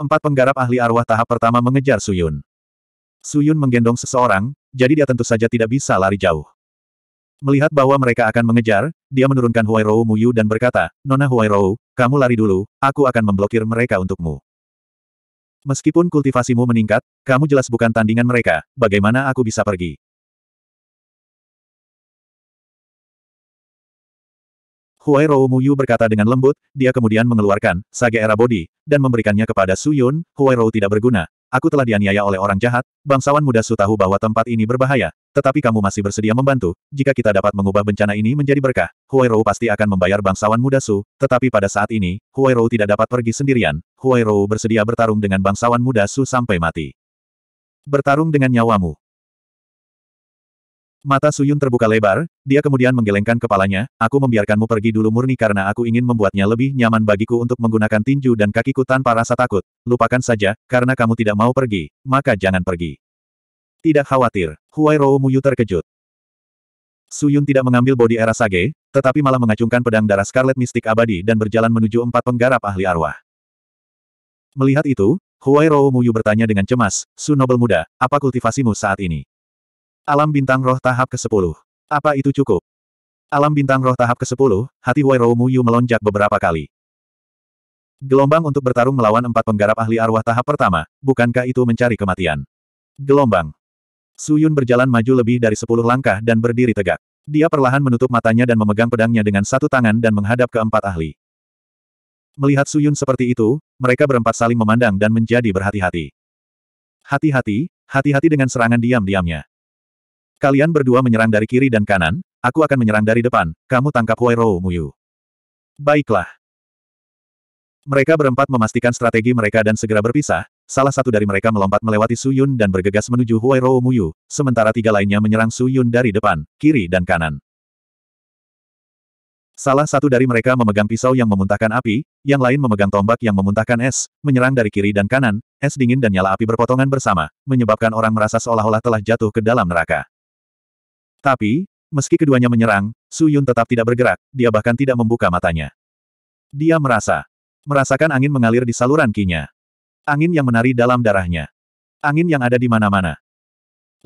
Empat penggarap ahli arwah tahap pertama mengejar Suyun. Suyun menggendong seseorang, jadi dia tentu saja tidak bisa lari jauh. Melihat bahwa mereka akan mengejar, dia menurunkan Huai Huairou Muyu dan berkata, Nona Huai Huairou, kamu lari dulu, aku akan memblokir mereka untukmu. Meskipun kultivasimu meningkat, kamu jelas bukan tandingan mereka, bagaimana aku bisa pergi? Huai Rou Muyu berkata dengan lembut, dia kemudian mengeluarkan Sage Era Body, dan memberikannya kepada Su Yun, Huai Rou tidak berguna. Aku telah dianiaya oleh orang jahat, bangsawan muda Su tahu bahwa tempat ini berbahaya, tetapi kamu masih bersedia membantu, jika kita dapat mengubah bencana ini menjadi berkah, Huai Rou pasti akan membayar bangsawan muda Su, tetapi pada saat ini, Huai Rou tidak dapat pergi sendirian, Huai Rou bersedia bertarung dengan bangsawan muda Su sampai mati. Bertarung dengan nyawamu. Mata Suyun terbuka lebar, dia kemudian menggelengkan kepalanya, aku membiarkanmu pergi dulu murni karena aku ingin membuatnya lebih nyaman bagiku untuk menggunakan tinju dan kakiku tanpa rasa takut. Lupakan saja, karena kamu tidak mau pergi, maka jangan pergi. Tidak khawatir, Huai Rou Muyu terkejut. Suyun tidak mengambil bodi era Sage, tetapi malah mengacungkan pedang darah Scarlet Mistik abadi dan berjalan menuju empat penggarap ahli arwah. Melihat itu, Huai Rou Muyu bertanya dengan cemas, Su Noble Muda, apa kultivasimu saat ini? Alam Bintang Roh Tahap ke-10. Apa itu cukup? Alam Bintang Roh Tahap ke-10, hati Rou Muyu melonjak beberapa kali. Gelombang untuk bertarung melawan empat penggarap ahli arwah tahap pertama, bukankah itu mencari kematian? Gelombang. Suyun berjalan maju lebih dari sepuluh langkah dan berdiri tegak. Dia perlahan menutup matanya dan memegang pedangnya dengan satu tangan dan menghadap ke empat ahli. Melihat Suyun seperti itu, mereka berempat saling memandang dan menjadi berhati-hati. Hati-hati, hati-hati dengan serangan diam-diamnya. Kalian berdua menyerang dari kiri dan kanan, aku akan menyerang dari depan, kamu tangkap Huairou Muyu. Baiklah. Mereka berempat memastikan strategi mereka dan segera berpisah, salah satu dari mereka melompat melewati Su Yun dan bergegas menuju Huairou Muyu, sementara tiga lainnya menyerang Su Yun dari depan, kiri dan kanan. Salah satu dari mereka memegang pisau yang memuntahkan api, yang lain memegang tombak yang memuntahkan es, menyerang dari kiri dan kanan, es dingin dan nyala api berpotongan bersama, menyebabkan orang merasa seolah-olah telah jatuh ke dalam neraka. Tapi, meski keduanya menyerang, Su Yun tetap tidak bergerak, dia bahkan tidak membuka matanya. Dia merasa. Merasakan angin mengalir di saluran kinya. Angin yang menari dalam darahnya. Angin yang ada di mana-mana.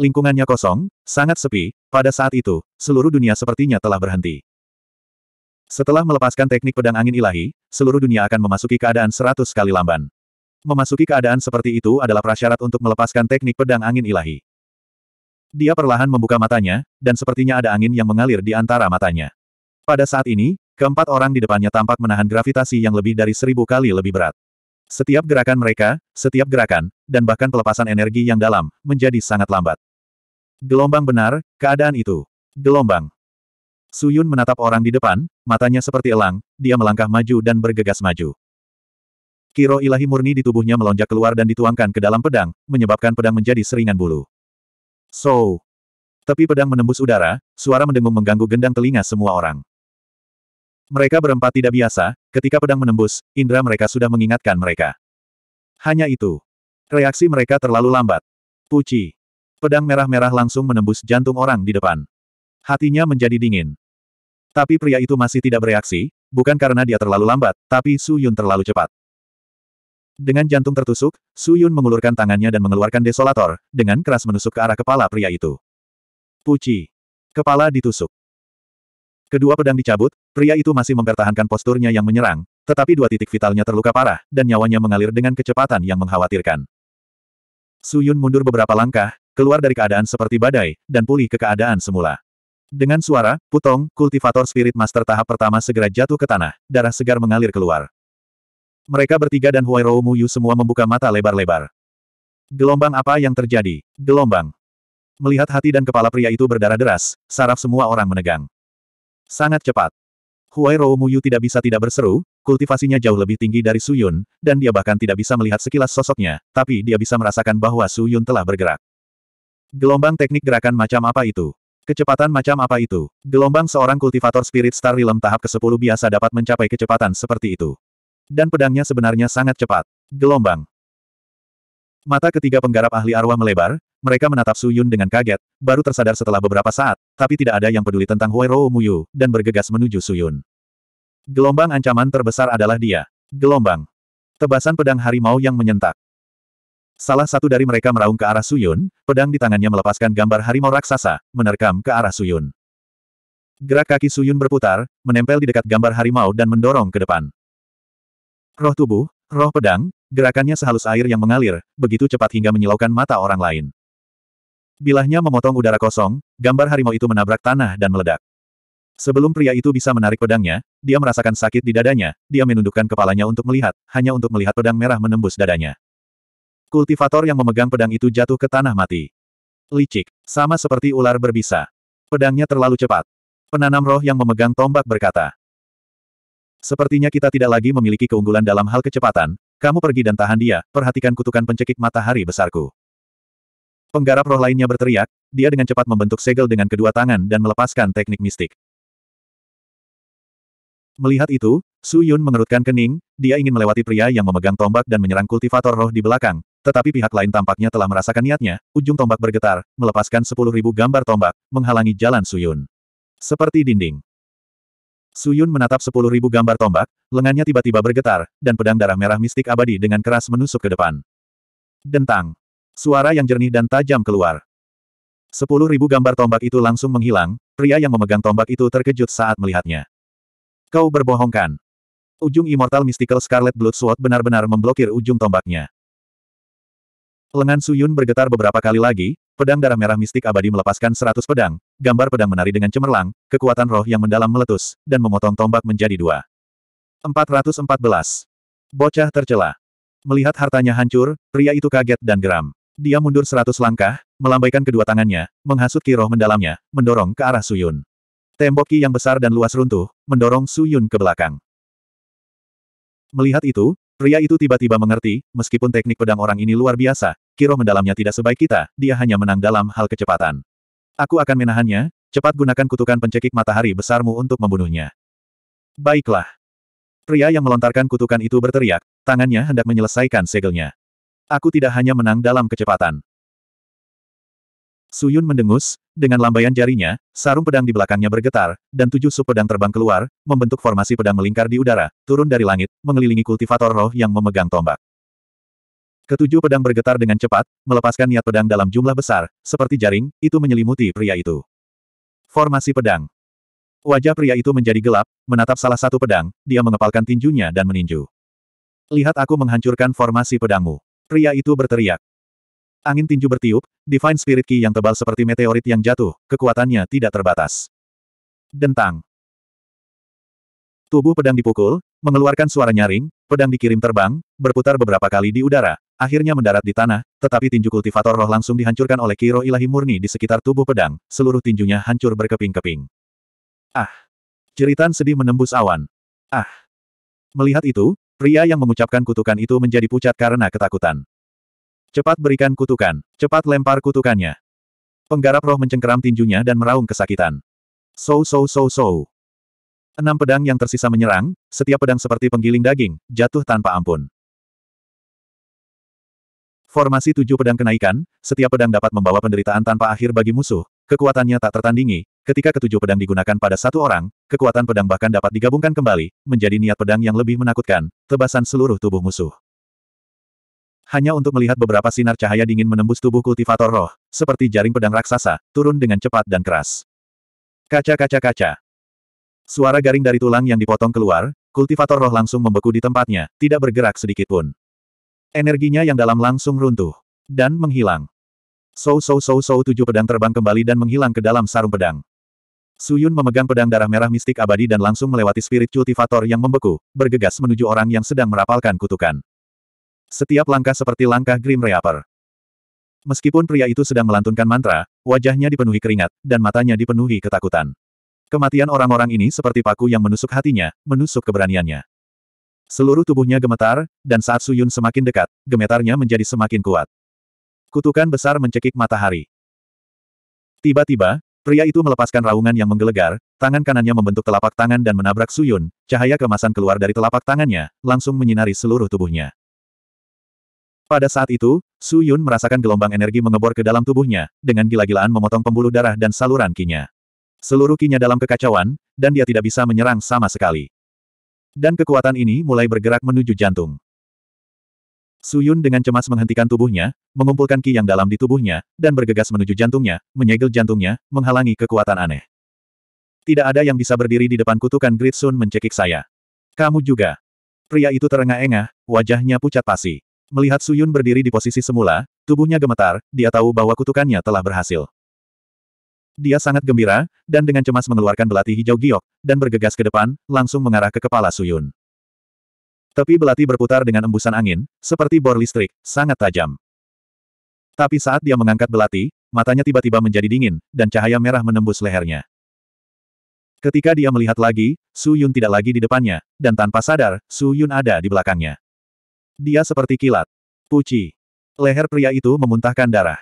Lingkungannya kosong, sangat sepi, pada saat itu, seluruh dunia sepertinya telah berhenti. Setelah melepaskan teknik pedang angin ilahi, seluruh dunia akan memasuki keadaan seratus kali lamban. Memasuki keadaan seperti itu adalah prasyarat untuk melepaskan teknik pedang angin ilahi. Dia perlahan membuka matanya, dan sepertinya ada angin yang mengalir di antara matanya. Pada saat ini, keempat orang di depannya tampak menahan gravitasi yang lebih dari seribu kali lebih berat. Setiap gerakan mereka, setiap gerakan, dan bahkan pelepasan energi yang dalam, menjadi sangat lambat. Gelombang benar, keadaan itu. Gelombang. Suyun menatap orang di depan, matanya seperti elang, dia melangkah maju dan bergegas maju. Kiro ilahi murni di tubuhnya melonjak keluar dan dituangkan ke dalam pedang, menyebabkan pedang menjadi seringan bulu. So. Tepi pedang menembus udara, suara mendengung mengganggu gendang telinga semua orang. Mereka berempat tidak biasa, ketika pedang menembus, indera mereka sudah mengingatkan mereka. Hanya itu. Reaksi mereka terlalu lambat. Puci. Pedang merah-merah langsung menembus jantung orang di depan. Hatinya menjadi dingin. Tapi pria itu masih tidak bereaksi, bukan karena dia terlalu lambat, tapi Su Yun terlalu cepat. Dengan jantung tertusuk, Su Yun mengulurkan tangannya dan mengeluarkan desolator, dengan keras menusuk ke arah kepala pria itu. Puci. Kepala ditusuk. Kedua pedang dicabut, pria itu masih mempertahankan posturnya yang menyerang, tetapi dua titik vitalnya terluka parah, dan nyawanya mengalir dengan kecepatan yang mengkhawatirkan. Su Yun mundur beberapa langkah, keluar dari keadaan seperti badai, dan pulih ke keadaan semula. Dengan suara, putong, kultivator spirit master tahap pertama segera jatuh ke tanah, darah segar mengalir keluar. Mereka bertiga dan Huairou Yu semua membuka mata lebar-lebar. Gelombang apa yang terjadi? Gelombang. Melihat hati dan kepala pria itu berdarah deras, saraf semua orang menegang. Sangat cepat. Huairou Yu tidak bisa tidak berseru, kultivasinya jauh lebih tinggi dari Su Yun, dan dia bahkan tidak bisa melihat sekilas sosoknya, tapi dia bisa merasakan bahwa Su Yun telah bergerak. Gelombang teknik gerakan macam apa itu? Kecepatan macam apa itu? Gelombang seorang kultivator Spirit Star Realm tahap ke-10 biasa dapat mencapai kecepatan seperti itu. Dan pedangnya sebenarnya sangat cepat. Gelombang. Mata ketiga penggarap ahli arwah melebar, mereka menatap Su Yun dengan kaget, baru tersadar setelah beberapa saat, tapi tidak ada yang peduli tentang Hui Rou Muyu, dan bergegas menuju Su Yun. Gelombang ancaman terbesar adalah dia. Gelombang. Tebasan pedang harimau yang menyentak. Salah satu dari mereka meraung ke arah Suyun, pedang di tangannya melepaskan gambar harimau raksasa, menerkam ke arah Suyun. Gerak kaki Suyun berputar, menempel di dekat gambar harimau dan mendorong ke depan. Roh tubuh, roh pedang, gerakannya sehalus air yang mengalir, begitu cepat hingga menyilaukan mata orang lain. Bilahnya memotong udara kosong, gambar harimau itu menabrak tanah dan meledak. Sebelum pria itu bisa menarik pedangnya, dia merasakan sakit di dadanya, dia menundukkan kepalanya untuk melihat, hanya untuk melihat pedang merah menembus dadanya. Kultivator yang memegang pedang itu jatuh ke tanah mati. Licik, sama seperti ular berbisa. Pedangnya terlalu cepat. Penanam roh yang memegang tombak berkata, Sepertinya kita tidak lagi memiliki keunggulan dalam hal kecepatan, kamu pergi dan tahan dia, perhatikan kutukan pencekik matahari besarku. Penggarap roh lainnya berteriak, dia dengan cepat membentuk segel dengan kedua tangan dan melepaskan teknik mistik. Melihat itu, Su Yun mengerutkan kening, dia ingin melewati pria yang memegang tombak dan menyerang kultivator roh di belakang, tetapi pihak lain tampaknya telah merasakan niatnya, ujung tombak bergetar, melepaskan sepuluh ribu gambar tombak, menghalangi jalan Su Yun. Seperti dinding. Suyun menatap sepuluh ribu gambar tombak, lengannya tiba-tiba bergetar, dan pedang darah merah mistik abadi dengan keras menusuk ke depan. Dentang. Suara yang jernih dan tajam keluar. Sepuluh ribu gambar tombak itu langsung menghilang, pria yang memegang tombak itu terkejut saat melihatnya. Kau berbohong kan? Ujung Immortal Mystical Scarlet Blood Sword benar-benar memblokir ujung tombaknya. Lengan Suyun bergetar beberapa kali lagi, Pedang darah merah mistik abadi melepaskan seratus pedang, gambar pedang menari dengan cemerlang, kekuatan roh yang mendalam meletus, dan memotong tombak menjadi dua. 414. Bocah tercela. Melihat hartanya hancur, pria itu kaget dan geram. Dia mundur seratus langkah, melambaikan kedua tangannya, menghasut roh mendalamnya, mendorong ke arah Suyun. Tembok Ki yang besar dan luas runtuh, mendorong Suyun ke belakang. Melihat itu, pria itu tiba-tiba mengerti, meskipun teknik pedang orang ini luar biasa, Kiro mendalamnya tidak sebaik kita, dia hanya menang dalam hal kecepatan. Aku akan menahannya, cepat gunakan kutukan pencekik matahari besarmu untuk membunuhnya. Baiklah. Pria yang melontarkan kutukan itu berteriak, tangannya hendak menyelesaikan segelnya. Aku tidak hanya menang dalam kecepatan. Suyun mendengus, dengan lambaian jarinya, sarung pedang di belakangnya bergetar, dan tujuh sub pedang terbang keluar, membentuk formasi pedang melingkar di udara, turun dari langit, mengelilingi kultivator roh yang memegang tombak. Ketujuh pedang bergetar dengan cepat, melepaskan niat pedang dalam jumlah besar, seperti jaring, itu menyelimuti pria itu. Formasi pedang. Wajah pria itu menjadi gelap, menatap salah satu pedang, dia mengepalkan tinjunya dan meninju. Lihat aku menghancurkan formasi pedangmu. Pria itu berteriak. Angin tinju bertiup, Divine Spirit Ki yang tebal seperti meteorit yang jatuh, kekuatannya tidak terbatas. Dentang. Tubuh pedang dipukul, mengeluarkan suara nyaring, pedang dikirim terbang, berputar beberapa kali di udara, akhirnya mendarat di tanah, tetapi tinju kultivator roh langsung dihancurkan oleh kiro ilahi murni di sekitar tubuh pedang, seluruh tinjunya hancur berkeping-keping. Ah! ceritan sedih menembus awan. Ah! Melihat itu, pria yang mengucapkan kutukan itu menjadi pucat karena ketakutan. Cepat berikan kutukan, cepat lempar kutukannya. Penggarap roh mencengkeram tinjunya dan meraung kesakitan. So so so so. Enam pedang yang tersisa menyerang, setiap pedang seperti penggiling daging, jatuh tanpa ampun. Formasi tujuh pedang kenaikan, setiap pedang dapat membawa penderitaan tanpa akhir bagi musuh, kekuatannya tak tertandingi, ketika ketujuh pedang digunakan pada satu orang, kekuatan pedang bahkan dapat digabungkan kembali, menjadi niat pedang yang lebih menakutkan, tebasan seluruh tubuh musuh. Hanya untuk melihat beberapa sinar cahaya dingin menembus tubuh kultivator roh, seperti jaring pedang raksasa, turun dengan cepat dan keras. Kaca-kaca-kaca. Suara garing dari tulang yang dipotong keluar, kultivator roh langsung membeku di tempatnya, tidak bergerak sedikitpun. Energinya yang dalam langsung runtuh. Dan menghilang. So-so-so-so tujuh pedang terbang kembali dan menghilang ke dalam sarung pedang. Suyun memegang pedang darah merah mistik abadi dan langsung melewati spirit kultivator yang membeku, bergegas menuju orang yang sedang merapalkan kutukan. Setiap langkah seperti langkah Grim Reaper. Meskipun pria itu sedang melantunkan mantra, wajahnya dipenuhi keringat, dan matanya dipenuhi ketakutan. Kematian orang-orang ini seperti paku yang menusuk hatinya, menusuk keberaniannya. Seluruh tubuhnya gemetar, dan saat Suyun semakin dekat, gemetarnya menjadi semakin kuat. Kutukan besar mencekik matahari. Tiba-tiba, pria itu melepaskan raungan yang menggelegar, tangan kanannya membentuk telapak tangan dan menabrak Suyun, cahaya kemasan keluar dari telapak tangannya, langsung menyinari seluruh tubuhnya. Pada saat itu, Suyun merasakan gelombang energi mengebor ke dalam tubuhnya, dengan gila-gilaan memotong pembuluh darah dan saluran kinya. Seluruh kinya dalam kekacauan, dan dia tidak bisa menyerang sama sekali. Dan kekuatan ini mulai bergerak menuju jantung. Suyun dengan cemas menghentikan tubuhnya, mengumpulkan ki yang dalam di tubuhnya, dan bergegas menuju jantungnya, menyegel jantungnya, menghalangi kekuatan aneh. Tidak ada yang bisa berdiri di depan kutukan Great Sun mencekik saya. Kamu juga. Pria itu terengah-engah, wajahnya pucat pasi. Melihat Suyun berdiri di posisi semula, tubuhnya gemetar, dia tahu bahwa kutukannya telah berhasil. Dia sangat gembira, dan dengan cemas mengeluarkan belati hijau giok, dan bergegas ke depan, langsung mengarah ke kepala Suyun. Tapi belati berputar dengan embusan angin, seperti bor listrik, sangat tajam. Tapi saat dia mengangkat belati, matanya tiba-tiba menjadi dingin, dan cahaya merah menembus lehernya. Ketika dia melihat lagi, Su Yun tidak lagi di depannya, dan tanpa sadar, Su Yun ada di belakangnya. Dia seperti kilat. Puci. Leher pria itu memuntahkan darah.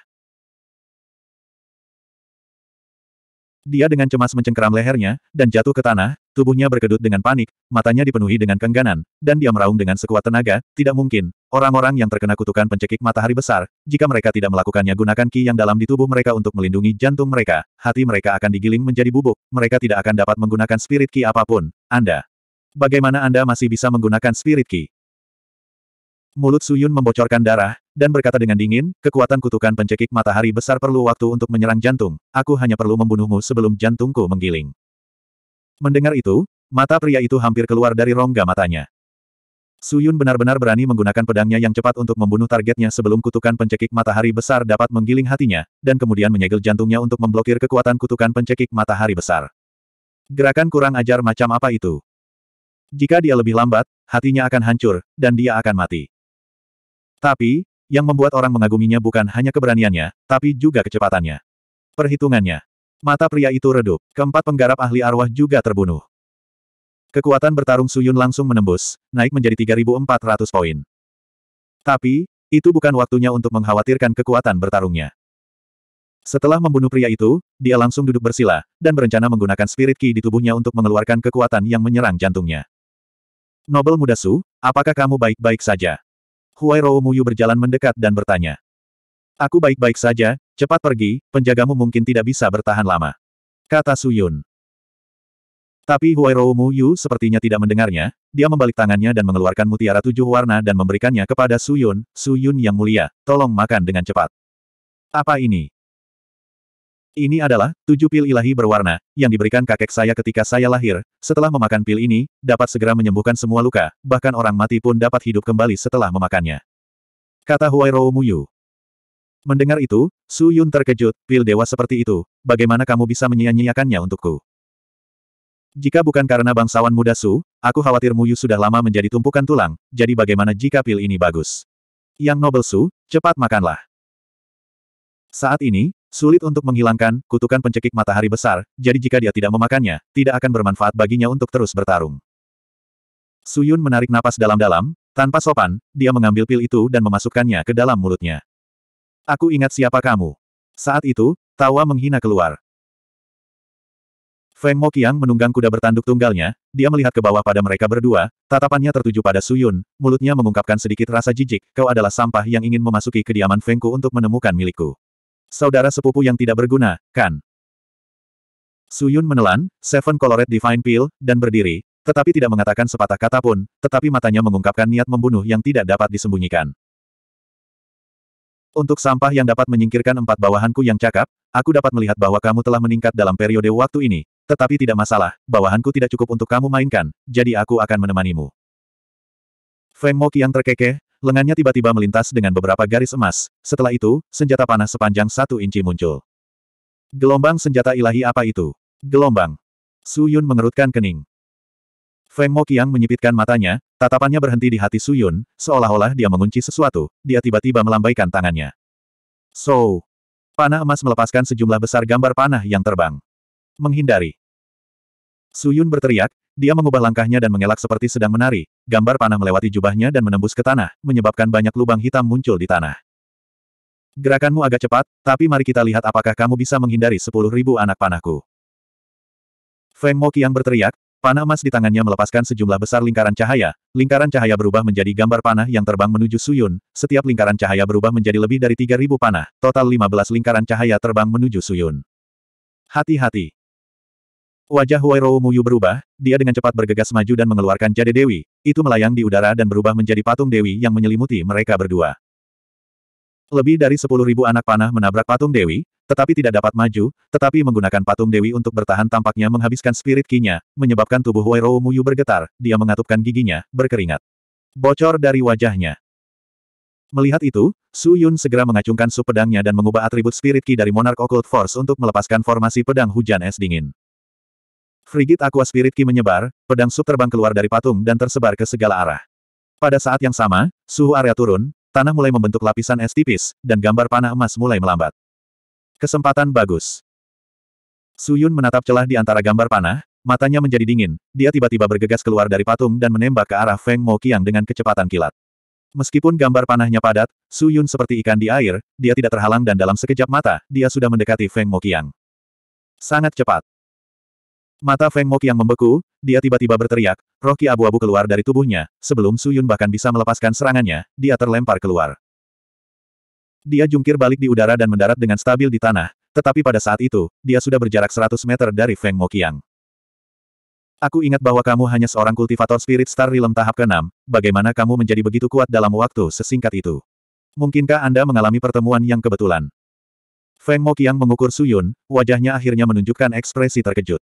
Dia dengan cemas mencengkeram lehernya, dan jatuh ke tanah, tubuhnya berkedut dengan panik, matanya dipenuhi dengan kengganan, dan dia meraung dengan sekuat tenaga, tidak mungkin. Orang-orang yang terkena kutukan pencekik matahari besar, jika mereka tidak melakukannya gunakan ki yang dalam di tubuh mereka untuk melindungi jantung mereka, hati mereka akan digiling menjadi bubuk, mereka tidak akan dapat menggunakan spirit ki apapun. Anda. Bagaimana Anda masih bisa menggunakan spirit ki? Mulut Suyun membocorkan darah, dan berkata dengan dingin, kekuatan kutukan pencekik matahari besar perlu waktu untuk menyerang jantung, aku hanya perlu membunuhmu sebelum jantungku menggiling. Mendengar itu, mata pria itu hampir keluar dari rongga matanya. Suyun benar-benar berani menggunakan pedangnya yang cepat untuk membunuh targetnya sebelum kutukan pencekik matahari besar dapat menggiling hatinya, dan kemudian menyegel jantungnya untuk memblokir kekuatan kutukan pencekik matahari besar. Gerakan kurang ajar macam apa itu? Jika dia lebih lambat, hatinya akan hancur, dan dia akan mati. Tapi, yang membuat orang mengaguminya bukan hanya keberaniannya, tapi juga kecepatannya. Perhitungannya. Mata pria itu redup. Keempat penggarap ahli arwah juga terbunuh. Kekuatan bertarung Suyun langsung menembus, naik menjadi 3.400 poin. Tapi, itu bukan waktunya untuk mengkhawatirkan kekuatan bertarungnya. Setelah membunuh pria itu, dia langsung duduk bersila, dan berencana menggunakan spirit key di tubuhnya untuk mengeluarkan kekuatan yang menyerang jantungnya. Nobel muda Su, apakah kamu baik-baik saja? Huai Muyu berjalan mendekat dan bertanya. Aku baik-baik saja, cepat pergi, penjagamu mungkin tidak bisa bertahan lama. Kata Suyun. Tapi Huai Muyu sepertinya tidak mendengarnya, dia membalik tangannya dan mengeluarkan mutiara tujuh warna dan memberikannya kepada Suyun, Suyun yang mulia, tolong makan dengan cepat. Apa ini? Ini adalah tujuh pil ilahi berwarna yang diberikan kakek saya ketika saya lahir. Setelah memakan pil ini, dapat segera menyembuhkan semua luka, bahkan orang mati pun dapat hidup kembali setelah memakannya. Kata Huai Huairou Muyu. Mendengar itu, Su Yun terkejut, pil dewa seperti itu, bagaimana kamu bisa menyia-nyiakannya untukku? Jika bukan karena bangsawan muda Su, aku khawatir Muyu sudah lama menjadi tumpukan tulang, jadi bagaimana jika pil ini bagus? Yang Nobel Su, cepat makanlah. Saat ini, Sulit untuk menghilangkan kutukan pencekik matahari besar, jadi jika dia tidak memakannya, tidak akan bermanfaat baginya untuk terus bertarung. Suyun menarik napas dalam-dalam, tanpa sopan, dia mengambil pil itu dan memasukkannya ke dalam mulutnya. Aku ingat siapa kamu. Saat itu, tawa menghina keluar. Feng Mokiang menunggang kuda bertanduk tunggalnya, dia melihat ke bawah pada mereka berdua, tatapannya tertuju pada Suyun, mulutnya mengungkapkan sedikit rasa jijik, kau adalah sampah yang ingin memasuki kediaman Fengku untuk menemukan milikku. Saudara sepupu yang tidak berguna, kan? Suyun menelan, Seven Colored Divine Pill, dan berdiri, tetapi tidak mengatakan sepatah kata pun, tetapi matanya mengungkapkan niat membunuh yang tidak dapat disembunyikan. Untuk sampah yang dapat menyingkirkan empat bawahanku yang cakap, aku dapat melihat bahwa kamu telah meningkat dalam periode waktu ini, tetapi tidak masalah, bawahanku tidak cukup untuk kamu mainkan, jadi aku akan menemanimu. Feng Mo yang terkekeh, lengannya tiba-tiba melintas dengan beberapa garis emas, setelah itu, senjata panah sepanjang satu inci muncul. Gelombang senjata ilahi apa itu? Gelombang. Su Yun mengerutkan kening. Feng Mo Qiang menyipitkan matanya, tatapannya berhenti di hati Su Yun, seolah-olah dia mengunci sesuatu, dia tiba-tiba melambaikan tangannya. So, panah emas melepaskan sejumlah besar gambar panah yang terbang. Menghindari. Su Yun berteriak, dia mengubah langkahnya dan mengelak seperti sedang menari, gambar panah melewati jubahnya dan menembus ke tanah, menyebabkan banyak lubang hitam muncul di tanah. Gerakanmu agak cepat, tapi mari kita lihat apakah kamu bisa menghindari sepuluh ribu anak panahku. Feng Mo Qiang berteriak, panah emas di tangannya melepaskan sejumlah besar lingkaran cahaya, lingkaran cahaya berubah menjadi gambar panah yang terbang menuju Suyun, setiap lingkaran cahaya berubah menjadi lebih dari tiga ribu panah, total lima belas lingkaran cahaya terbang menuju Suyun. Hati-hati, Wajah Huairou Muyu berubah, dia dengan cepat bergegas maju dan mengeluarkan jade dewi, itu melayang di udara dan berubah menjadi patung dewi yang menyelimuti mereka berdua. Lebih dari sepuluh ribu anak panah menabrak patung dewi, tetapi tidak dapat maju, tetapi menggunakan patung dewi untuk bertahan tampaknya menghabiskan spirit kinya, menyebabkan tubuh Huairou Muyu bergetar, dia mengatupkan giginya, berkeringat. Bocor dari wajahnya. Melihat itu, Su Yun segera mengacungkan sup pedangnya dan mengubah atribut spirit ki dari Monarch Occult Force untuk melepaskan formasi pedang hujan es dingin. Frigit Aqua Spirit Ki menyebar, pedang sub terbang keluar dari patung dan tersebar ke segala arah. Pada saat yang sama, suhu area turun, tanah mulai membentuk lapisan es tipis, dan gambar panah emas mulai melambat. Kesempatan bagus. Suyun menatap celah di antara gambar panah, matanya menjadi dingin, dia tiba-tiba bergegas keluar dari patung dan menembak ke arah Feng Mo Qiang dengan kecepatan kilat. Meskipun gambar panahnya padat, Su Yun seperti ikan di air, dia tidak terhalang dan dalam sekejap mata, dia sudah mendekati Feng Mo Qiang. Sangat cepat. Mata Feng Mok yang membeku, dia tiba-tiba berteriak, roh abu-abu keluar dari tubuhnya, sebelum Su Yun bahkan bisa melepaskan serangannya, dia terlempar keluar. Dia jungkir balik di udara dan mendarat dengan stabil di tanah, tetapi pada saat itu, dia sudah berjarak 100 meter dari Feng Mok yang. Aku ingat bahwa kamu hanya seorang kultivator spirit star realm tahap ke-6, bagaimana kamu menjadi begitu kuat dalam waktu sesingkat itu? Mungkinkah Anda mengalami pertemuan yang kebetulan? Feng Mok yang mengukur Su Yun. wajahnya akhirnya menunjukkan ekspresi terkejut.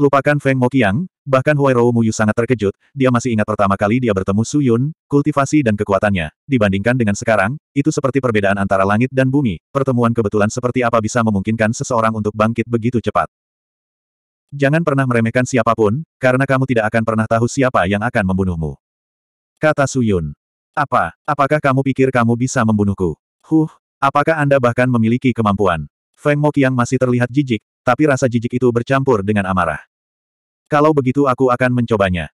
Lupakan Feng Mokiang. bahkan Huai Rou Muyu sangat terkejut, dia masih ingat pertama kali dia bertemu Su Yun, kultivasi dan kekuatannya, dibandingkan dengan sekarang, itu seperti perbedaan antara langit dan bumi, pertemuan kebetulan seperti apa bisa memungkinkan seseorang untuk bangkit begitu cepat. Jangan pernah meremehkan siapapun, karena kamu tidak akan pernah tahu siapa yang akan membunuhmu. Kata Su Yun. Apa, apakah kamu pikir kamu bisa membunuhku? Huh, apakah Anda bahkan memiliki kemampuan? Feng Moqiang masih terlihat jijik, tapi rasa jijik itu bercampur dengan amarah. Kalau begitu aku akan mencobanya.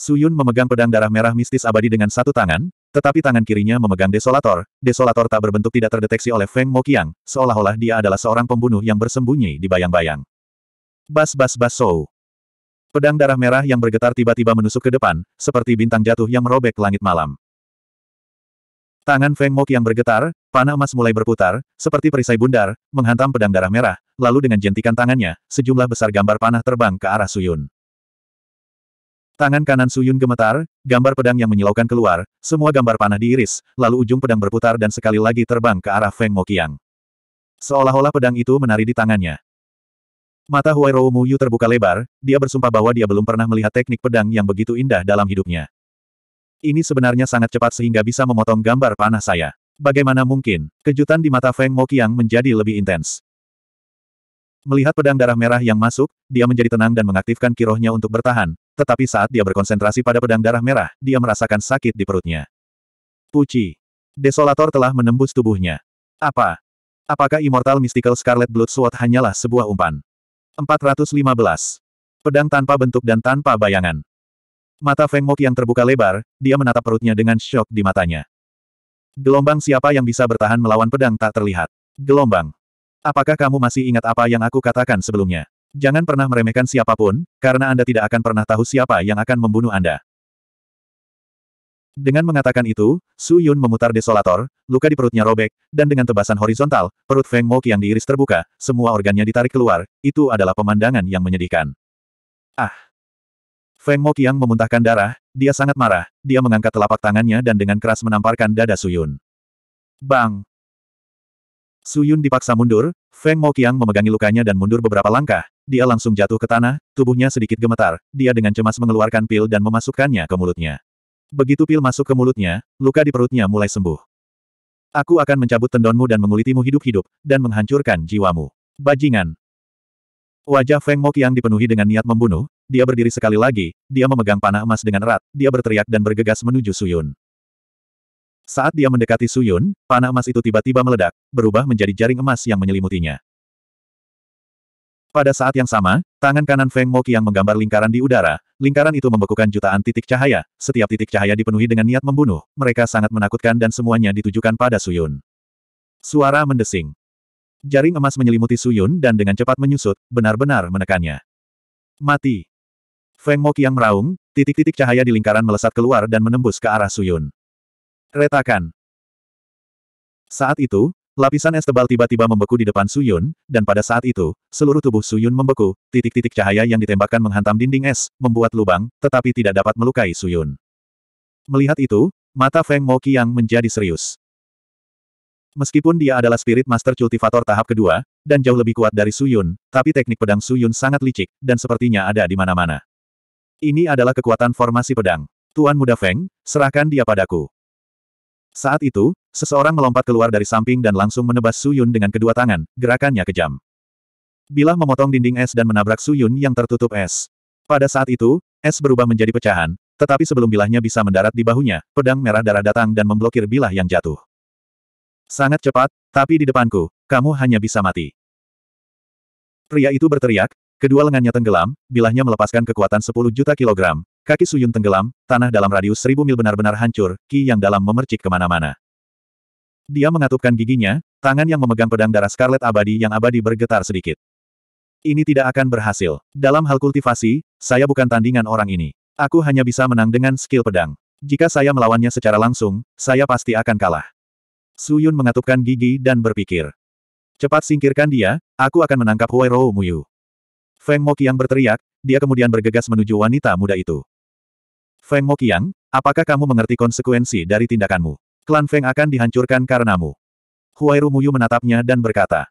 Suyun memegang pedang darah merah mistis abadi dengan satu tangan, tetapi tangan kirinya memegang desolator. Desolator tak berbentuk tidak terdeteksi oleh Feng Moqiang, seolah-olah dia adalah seorang pembunuh yang bersembunyi di bayang-bayang. Bas bas bas sou. Pedang darah merah yang bergetar tiba-tiba menusuk ke depan, seperti bintang jatuh yang merobek langit malam. Tangan Feng Mok yang bergetar, panah emas mulai berputar, seperti perisai bundar, menghantam pedang darah merah, lalu dengan jentikan tangannya, sejumlah besar gambar panah terbang ke arah Suyun. Tangan kanan Suyun gemetar, gambar pedang yang menyilaukan keluar, semua gambar panah diiris, lalu ujung pedang berputar dan sekali lagi terbang ke arah Feng Mokiang. Seolah-olah pedang itu menari di tangannya. Mata Huairou Yu terbuka lebar, dia bersumpah bahwa dia belum pernah melihat teknik pedang yang begitu indah dalam hidupnya. Ini sebenarnya sangat cepat sehingga bisa memotong gambar panah saya. Bagaimana mungkin, kejutan di mata Feng Mokiang menjadi lebih intens. Melihat pedang darah merah yang masuk, dia menjadi tenang dan mengaktifkan kirohnya untuk bertahan, tetapi saat dia berkonsentrasi pada pedang darah merah, dia merasakan sakit di perutnya. Puci. Desolator telah menembus tubuhnya. Apa? Apakah Immortal Mystical Scarlet Blood Sword hanyalah sebuah umpan? 415. Pedang tanpa bentuk dan tanpa bayangan. Mata Feng Mok yang terbuka lebar, dia menatap perutnya dengan syok di matanya. Gelombang siapa yang bisa bertahan melawan pedang tak terlihat? Gelombang. Apakah kamu masih ingat apa yang aku katakan sebelumnya? Jangan pernah meremehkan siapapun, karena Anda tidak akan pernah tahu siapa yang akan membunuh Anda. Dengan mengatakan itu, Su Yun memutar desolator, luka di perutnya robek, dan dengan tebasan horizontal, perut Feng Mok yang diiris terbuka, semua organnya ditarik keluar, itu adalah pemandangan yang menyedihkan. Ah! Feng Mo Qiang memuntahkan darah, dia sangat marah, dia mengangkat telapak tangannya dan dengan keras menamparkan dada Suyun. Bang! Suyun dipaksa mundur, Feng Mo Qiang memegangi lukanya dan mundur beberapa langkah, dia langsung jatuh ke tanah, tubuhnya sedikit gemetar, dia dengan cemas mengeluarkan pil dan memasukkannya ke mulutnya. Begitu pil masuk ke mulutnya, luka di perutnya mulai sembuh. Aku akan mencabut tendonmu dan mengulitimu hidup-hidup, dan menghancurkan jiwamu. Bajingan! Wajah Feng Moqiang dipenuhi dengan niat membunuh, dia berdiri sekali lagi, dia memegang panah emas dengan erat, dia berteriak dan bergegas menuju Suyun. Saat dia mendekati Suyun, panah emas itu tiba-tiba meledak, berubah menjadi jaring emas yang menyelimutinya. Pada saat yang sama, tangan kanan Feng Mo Moqiang menggambar lingkaran di udara, lingkaran itu membekukan jutaan titik cahaya, setiap titik cahaya dipenuhi dengan niat membunuh, mereka sangat menakutkan dan semuanya ditujukan pada Suyun. Suara mendesing. Jaring emas menyelimuti Suyun dan dengan cepat menyusut, benar-benar menekannya. Mati. Feng Mok yang meraung, titik-titik cahaya di lingkaran melesat keluar dan menembus ke arah Suyun. Retakan. Saat itu, lapisan es tebal tiba-tiba membeku di depan Suyun, dan pada saat itu, seluruh tubuh Suyun membeku, titik-titik cahaya yang ditembakkan menghantam dinding es, membuat lubang, tetapi tidak dapat melukai Suyun. Melihat itu, mata Feng Mo Kiang menjadi serius. Meskipun dia adalah Spirit Master Cultivator tahap kedua, dan jauh lebih kuat dari Suyun, tapi teknik pedang Suyun sangat licik, dan sepertinya ada di mana-mana. Ini adalah kekuatan formasi pedang. Tuan Muda Feng, serahkan dia padaku. Saat itu, seseorang melompat keluar dari samping dan langsung menebas Suyun dengan kedua tangan, gerakannya kejam. Bila memotong dinding es dan menabrak Suyun yang tertutup es. Pada saat itu, es berubah menjadi pecahan, tetapi sebelum bilahnya bisa mendarat di bahunya, pedang merah darah datang dan memblokir bilah yang jatuh. Sangat cepat, tapi di depanku, kamu hanya bisa mati. Pria itu berteriak, kedua lengannya tenggelam, bilahnya melepaskan kekuatan 10 juta kilogram, kaki Suyun tenggelam, tanah dalam radius seribu mil benar-benar hancur, ki yang dalam memercik kemana-mana. Dia mengatupkan giginya, tangan yang memegang pedang darah Scarlet abadi yang abadi bergetar sedikit. Ini tidak akan berhasil. Dalam hal kultivasi, saya bukan tandingan orang ini. Aku hanya bisa menang dengan skill pedang. Jika saya melawannya secara langsung, saya pasti akan kalah. Suyun mengatupkan gigi dan berpikir. Cepat singkirkan dia, aku akan menangkap Huai Rou Muyu. Feng Mokiang berteriak, dia kemudian bergegas menuju wanita muda itu. Feng Mokiang, apakah kamu mengerti konsekuensi dari tindakanmu? Klan Feng akan dihancurkan karenamu. Huai Rou Muyu menatapnya dan berkata.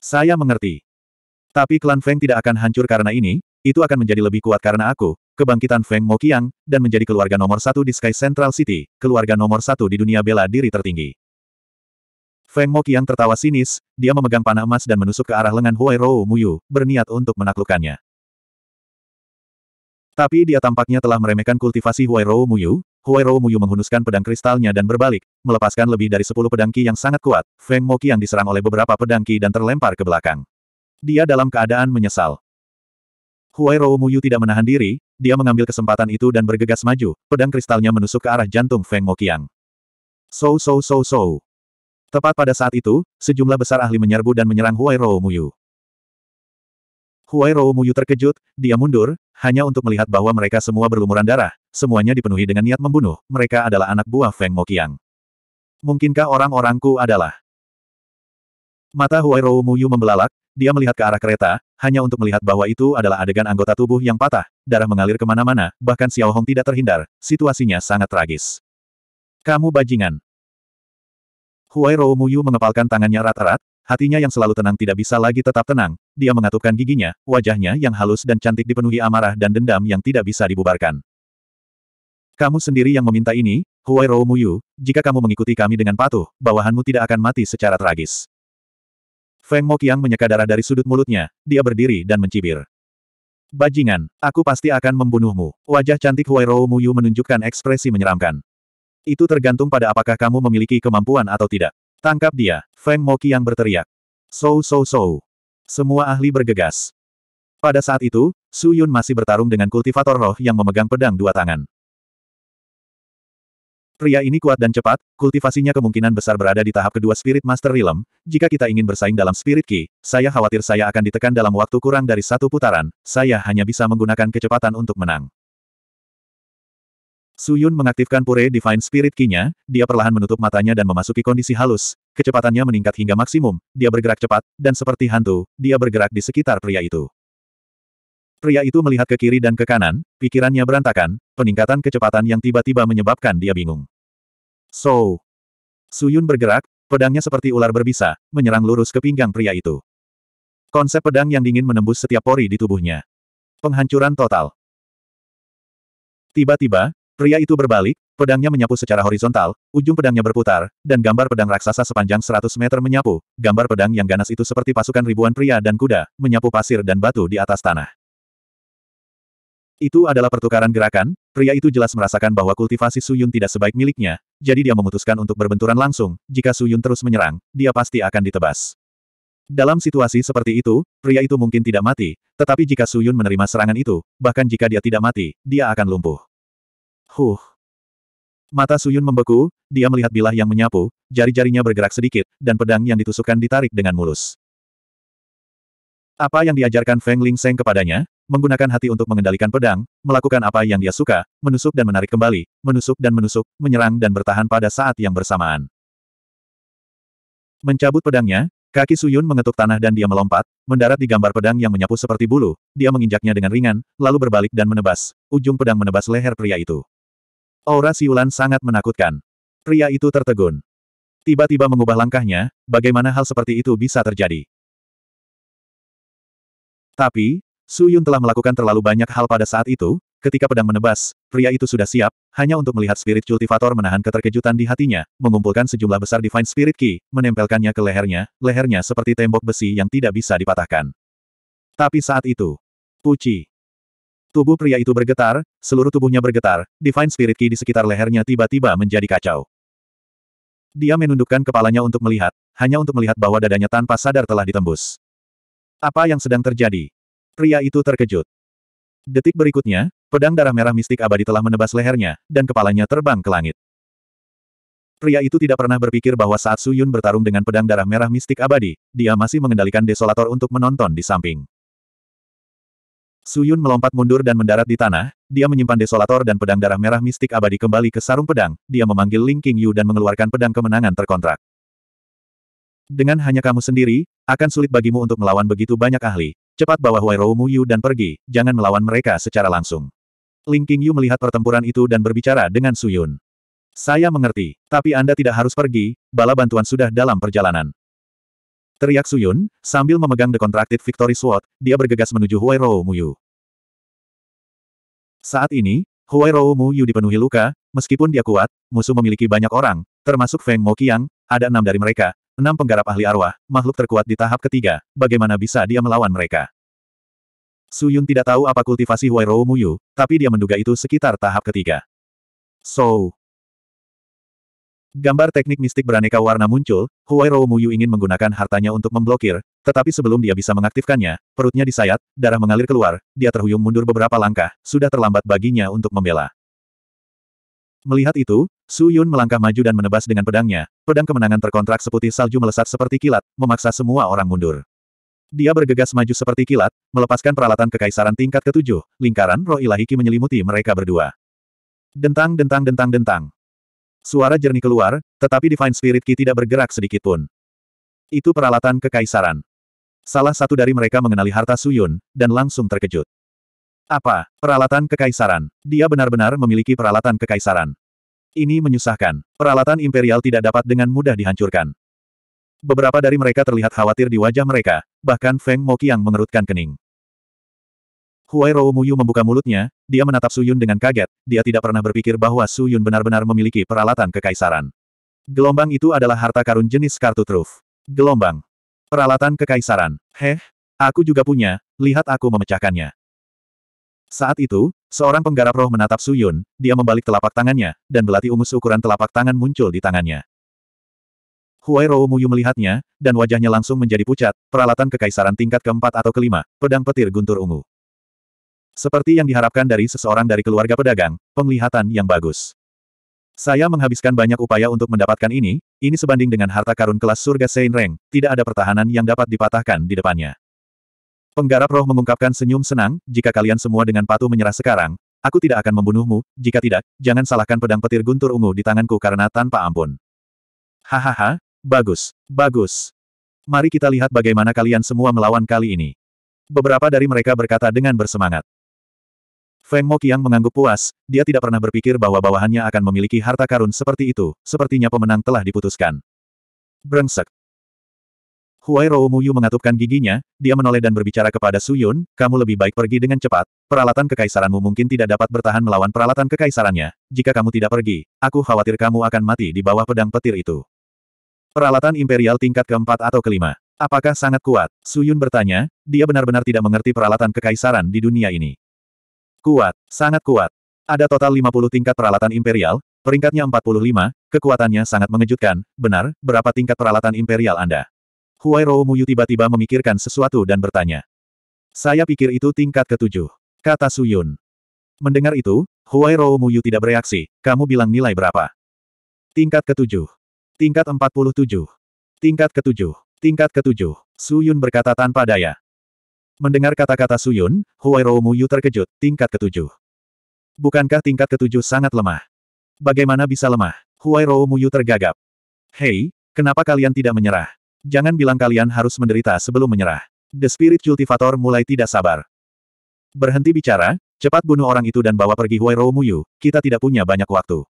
Saya mengerti. Tapi klan Feng tidak akan hancur karena ini, itu akan menjadi lebih kuat karena aku, kebangkitan Feng Mokiang, dan menjadi keluarga nomor satu di Sky Central City, keluarga nomor satu di dunia bela diri tertinggi. Feng Moqiang tertawa sinis, dia memegang panah emas dan menusuk ke arah lengan Huai Rou Muyu, berniat untuk menaklukkannya. Tapi dia tampaknya telah meremehkan kultivasi Huai Rou Muyu, Huai Rou Muyu menghunuskan pedang kristalnya dan berbalik, melepaskan lebih dari sepuluh pedang ki yang sangat kuat, Feng Moqiang diserang oleh beberapa pedang ki dan terlempar ke belakang. Dia dalam keadaan menyesal. Huai Rou Muyu tidak menahan diri, dia mengambil kesempatan itu dan bergegas maju, pedang kristalnya menusuk ke arah jantung Feng Moqiang. So so so so. Tepat pada saat itu, sejumlah besar ahli menyerbu dan menyerang Huai Rou Muyu. Huai Rou Muyu terkejut, dia mundur, hanya untuk melihat bahwa mereka semua berlumuran darah, semuanya dipenuhi dengan niat membunuh, mereka adalah anak buah Feng Mokiang. Mungkinkah orang-orangku adalah? Mata Huai Rou Muyu membelalak, dia melihat ke arah kereta, hanya untuk melihat bahwa itu adalah adegan anggota tubuh yang patah, darah mengalir kemana-mana, bahkan Xiao Hong tidak terhindar, situasinya sangat tragis. Kamu bajingan. Huai Roumuyu mengepalkan tangannya rat-rat, hatinya yang selalu tenang tidak bisa lagi tetap tenang, dia mengatupkan giginya, wajahnya yang halus dan cantik dipenuhi amarah dan dendam yang tidak bisa dibubarkan. Kamu sendiri yang meminta ini, Huai Roumuyu, jika kamu mengikuti kami dengan patuh, bawahanmu tidak akan mati secara tragis. Feng Mokiang menyeka darah dari sudut mulutnya, dia berdiri dan mencibir. Bajingan, aku pasti akan membunuhmu. Wajah cantik Huai Roumu Yu menunjukkan ekspresi menyeramkan. Itu tergantung pada apakah kamu memiliki kemampuan atau tidak. Tangkap dia, Feng Moki yang berteriak. So so so. Semua ahli bergegas. Pada saat itu, Su Yun masih bertarung dengan kultivator roh yang memegang pedang dua tangan. Pria ini kuat dan cepat, kultivasinya kemungkinan besar berada di tahap kedua Spirit Master Realm. Jika kita ingin bersaing dalam Spirit Key, saya khawatir saya akan ditekan dalam waktu kurang dari satu putaran, saya hanya bisa menggunakan kecepatan untuk menang. Su Yun mengaktifkan Pure Divine Spirit Key-nya, dia perlahan menutup matanya dan memasuki kondisi halus. Kecepatannya meningkat hingga maksimum, dia bergerak cepat, dan seperti hantu, dia bergerak di sekitar pria itu. Pria itu melihat ke kiri dan ke kanan, pikirannya berantakan, peningkatan kecepatan yang tiba-tiba menyebabkan dia bingung. So, Su Yun bergerak, pedangnya seperti ular berbisa, menyerang lurus ke pinggang pria itu. Konsep pedang yang dingin menembus setiap pori di tubuhnya. Penghancuran total. Tiba-tiba, Pria itu berbalik, pedangnya menyapu secara horizontal, ujung pedangnya berputar, dan gambar pedang raksasa sepanjang 100 meter menyapu, gambar pedang yang ganas itu seperti pasukan ribuan pria dan kuda, menyapu pasir dan batu di atas tanah. Itu adalah pertukaran gerakan, pria itu jelas merasakan bahwa kultivasi Suyun tidak sebaik miliknya, jadi dia memutuskan untuk berbenturan langsung, jika Suyun terus menyerang, dia pasti akan ditebas. Dalam situasi seperti itu, pria itu mungkin tidak mati, tetapi jika Suyun menerima serangan itu, bahkan jika dia tidak mati, dia akan lumpuh. Huh. Mata Suyun membeku, dia melihat bilah yang menyapu, jari-jarinya bergerak sedikit, dan pedang yang ditusukkan ditarik dengan mulus. Apa yang diajarkan Feng Ling Seng kepadanya, menggunakan hati untuk mengendalikan pedang, melakukan apa yang dia suka, menusuk dan menarik kembali, menusuk dan menusuk, menyerang dan bertahan pada saat yang bersamaan. Mencabut pedangnya, kaki Suyun mengetuk tanah dan dia melompat, mendarat di gambar pedang yang menyapu seperti bulu, dia menginjaknya dengan ringan, lalu berbalik dan menebas, ujung pedang menebas leher pria itu. Aura siulan sangat menakutkan. Pria itu tertegun. Tiba-tiba mengubah langkahnya, bagaimana hal seperti itu bisa terjadi? Tapi, Su Yun telah melakukan terlalu banyak hal pada saat itu, ketika pedang menebas, pria itu sudah siap, hanya untuk melihat spirit cultivator menahan keterkejutan di hatinya, mengumpulkan sejumlah besar divine spirit key, menempelkannya ke lehernya, lehernya seperti tembok besi yang tidak bisa dipatahkan. Tapi saat itu, Puci, Tubuh pria itu bergetar, seluruh tubuhnya bergetar, Divine Spirit Ki di sekitar lehernya tiba-tiba menjadi kacau. Dia menundukkan kepalanya untuk melihat, hanya untuk melihat bahwa dadanya tanpa sadar telah ditembus. Apa yang sedang terjadi? Pria itu terkejut. Detik berikutnya, pedang darah merah mistik abadi telah menebas lehernya, dan kepalanya terbang ke langit. Pria itu tidak pernah berpikir bahwa saat Su Yun bertarung dengan pedang darah merah mistik abadi, dia masih mengendalikan desolator untuk menonton di samping. Suyun melompat mundur dan mendarat di tanah, dia menyimpan desolator dan pedang darah merah mistik abadi kembali ke sarung pedang, dia memanggil Ling King Yu dan mengeluarkan pedang kemenangan terkontrak. Dengan hanya kamu sendiri, akan sulit bagimu untuk melawan begitu banyak ahli. Cepat bawa Huai Mu Yu dan pergi, jangan melawan mereka secara langsung. Ling King Yu melihat pertempuran itu dan berbicara dengan Suyun. Saya mengerti, tapi Anda tidak harus pergi, bala bantuan sudah dalam perjalanan. Teriak Suyun, sambil memegang The Contracted Victory Sword, dia bergegas menuju Rou Muyu. Saat ini, Rou Muyu dipenuhi luka, meskipun dia kuat, musuh memiliki banyak orang, termasuk Feng Mo Qiang, ada enam dari mereka, enam penggarap ahli arwah, makhluk terkuat di tahap ketiga, bagaimana bisa dia melawan mereka? Suyun tidak tahu apa kultivasi Rou Muyu, tapi dia menduga itu sekitar tahap ketiga. So, Gambar teknik mistik beraneka warna muncul, Huai Rou Muyu ingin menggunakan hartanya untuk memblokir, tetapi sebelum dia bisa mengaktifkannya, perutnya disayat, darah mengalir keluar, dia terhuyung mundur beberapa langkah, sudah terlambat baginya untuk membela. Melihat itu, Su Yun melangkah maju dan menebas dengan pedangnya, pedang kemenangan terkontrak seputih salju melesat seperti kilat, memaksa semua orang mundur. Dia bergegas maju seperti kilat, melepaskan peralatan kekaisaran tingkat ketujuh, lingkaran roh ilahiki menyelimuti mereka berdua. Dentang dentang dentang dentang. Suara jernih keluar, tetapi Divine Spirit Ki tidak bergerak sedikit pun. Itu peralatan kekaisaran. Salah satu dari mereka mengenali harta Suyun, dan langsung terkejut. Apa? Peralatan kekaisaran. Dia benar-benar memiliki peralatan kekaisaran. Ini menyusahkan. Peralatan imperial tidak dapat dengan mudah dihancurkan. Beberapa dari mereka terlihat khawatir di wajah mereka, bahkan Feng Mo yang mengerutkan kening. Huai Muyu membuka mulutnya, dia menatap Su Yun dengan kaget, dia tidak pernah berpikir bahwa Su Yun benar-benar memiliki peralatan kekaisaran. Gelombang itu adalah harta karun jenis kartu truf. Gelombang. Peralatan kekaisaran. Heh, aku juga punya, lihat aku memecahkannya. Saat itu, seorang penggarap roh menatap Su Yun. dia membalik telapak tangannya, dan belati ungu ukuran telapak tangan muncul di tangannya. Huai Rou Muyu melihatnya, dan wajahnya langsung menjadi pucat, peralatan kekaisaran tingkat keempat atau kelima, pedang petir guntur ungu. Seperti yang diharapkan dari seseorang dari keluarga pedagang, penglihatan yang bagus. Saya menghabiskan banyak upaya untuk mendapatkan ini, ini sebanding dengan harta karun kelas surga Sein Reng, tidak ada pertahanan yang dapat dipatahkan di depannya. Penggarap roh mengungkapkan senyum senang, jika kalian semua dengan patuh menyerah sekarang, aku tidak akan membunuhmu, jika tidak, jangan salahkan pedang petir guntur ungu di tanganku karena tanpa ampun. Hahaha, bagus, bagus. Mari kita lihat bagaimana kalian semua melawan kali ini. Beberapa dari mereka berkata dengan bersemangat. Feng Mokiang mengangguk puas, dia tidak pernah berpikir bahwa bawahannya akan memiliki harta karun seperti itu, sepertinya pemenang telah diputuskan. Brengsek. Huai Rou Yu mengatupkan giginya, dia menoleh dan berbicara kepada Su Yun, kamu lebih baik pergi dengan cepat, peralatan kekaisaranmu mungkin tidak dapat bertahan melawan peralatan kekaisarannya, jika kamu tidak pergi, aku khawatir kamu akan mati di bawah pedang petir itu. Peralatan imperial tingkat keempat atau kelima. Apakah sangat kuat? Su Yun bertanya, dia benar-benar tidak mengerti peralatan kekaisaran di dunia ini. Kuat, sangat kuat. Ada total 50 tingkat peralatan imperial, peringkatnya 45, kekuatannya sangat mengejutkan, benar, berapa tingkat peralatan imperial Anda? Huai Rou Muyu tiba-tiba memikirkan sesuatu dan bertanya. Saya pikir itu tingkat ketujuh. Kata Suyun. Mendengar itu, Huai Rou Muyu tidak bereaksi, kamu bilang nilai berapa? Tingkat ketujuh. Tingkat 47. Tingkat ketujuh. Tingkat ketujuh. Suyun berkata tanpa daya. Mendengar kata-kata Suyun, Mu Yu terkejut, tingkat ketujuh. Bukankah tingkat ketujuh sangat lemah? Bagaimana bisa lemah? Mu Yu tergagap. Hei, kenapa kalian tidak menyerah? Jangan bilang kalian harus menderita sebelum menyerah. The Spirit Cultivator mulai tidak sabar. Berhenti bicara, cepat bunuh orang itu dan bawa pergi Mu Yu. kita tidak punya banyak waktu.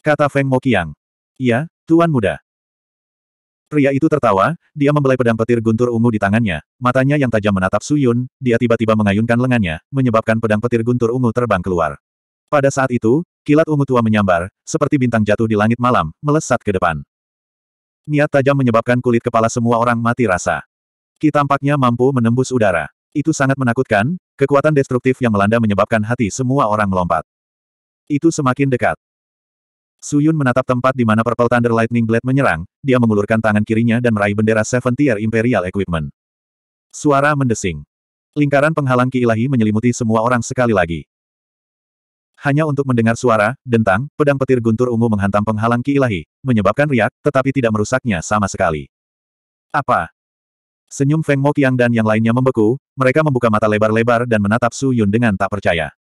Kata Feng Mo Kiang. Iya, Tuan Muda. Pria itu tertawa, dia membelai pedang petir guntur ungu di tangannya, matanya yang tajam menatap Suyun, dia tiba-tiba mengayunkan lengannya, menyebabkan pedang petir guntur ungu terbang keluar. Pada saat itu, kilat ungu tua menyambar, seperti bintang jatuh di langit malam, melesat ke depan. Niat tajam menyebabkan kulit kepala semua orang mati rasa. Ki tampaknya mampu menembus udara. Itu sangat menakutkan, kekuatan destruktif yang melanda menyebabkan hati semua orang melompat. Itu semakin dekat. Suyun menatap tempat di mana Purple Thunder Lightning Blade menyerang, dia mengulurkan tangan kirinya dan meraih bendera Seven Tier Imperial Equipment. Suara mendesing. Lingkaran penghalang ilahi menyelimuti semua orang sekali lagi. Hanya untuk mendengar suara, dentang, pedang petir guntur ungu menghantam penghalang ilahi, menyebabkan riak, tetapi tidak merusaknya sama sekali. Apa? Senyum Feng Mo Qiang dan yang lainnya membeku, mereka membuka mata lebar-lebar dan menatap Su Yun dengan tak percaya.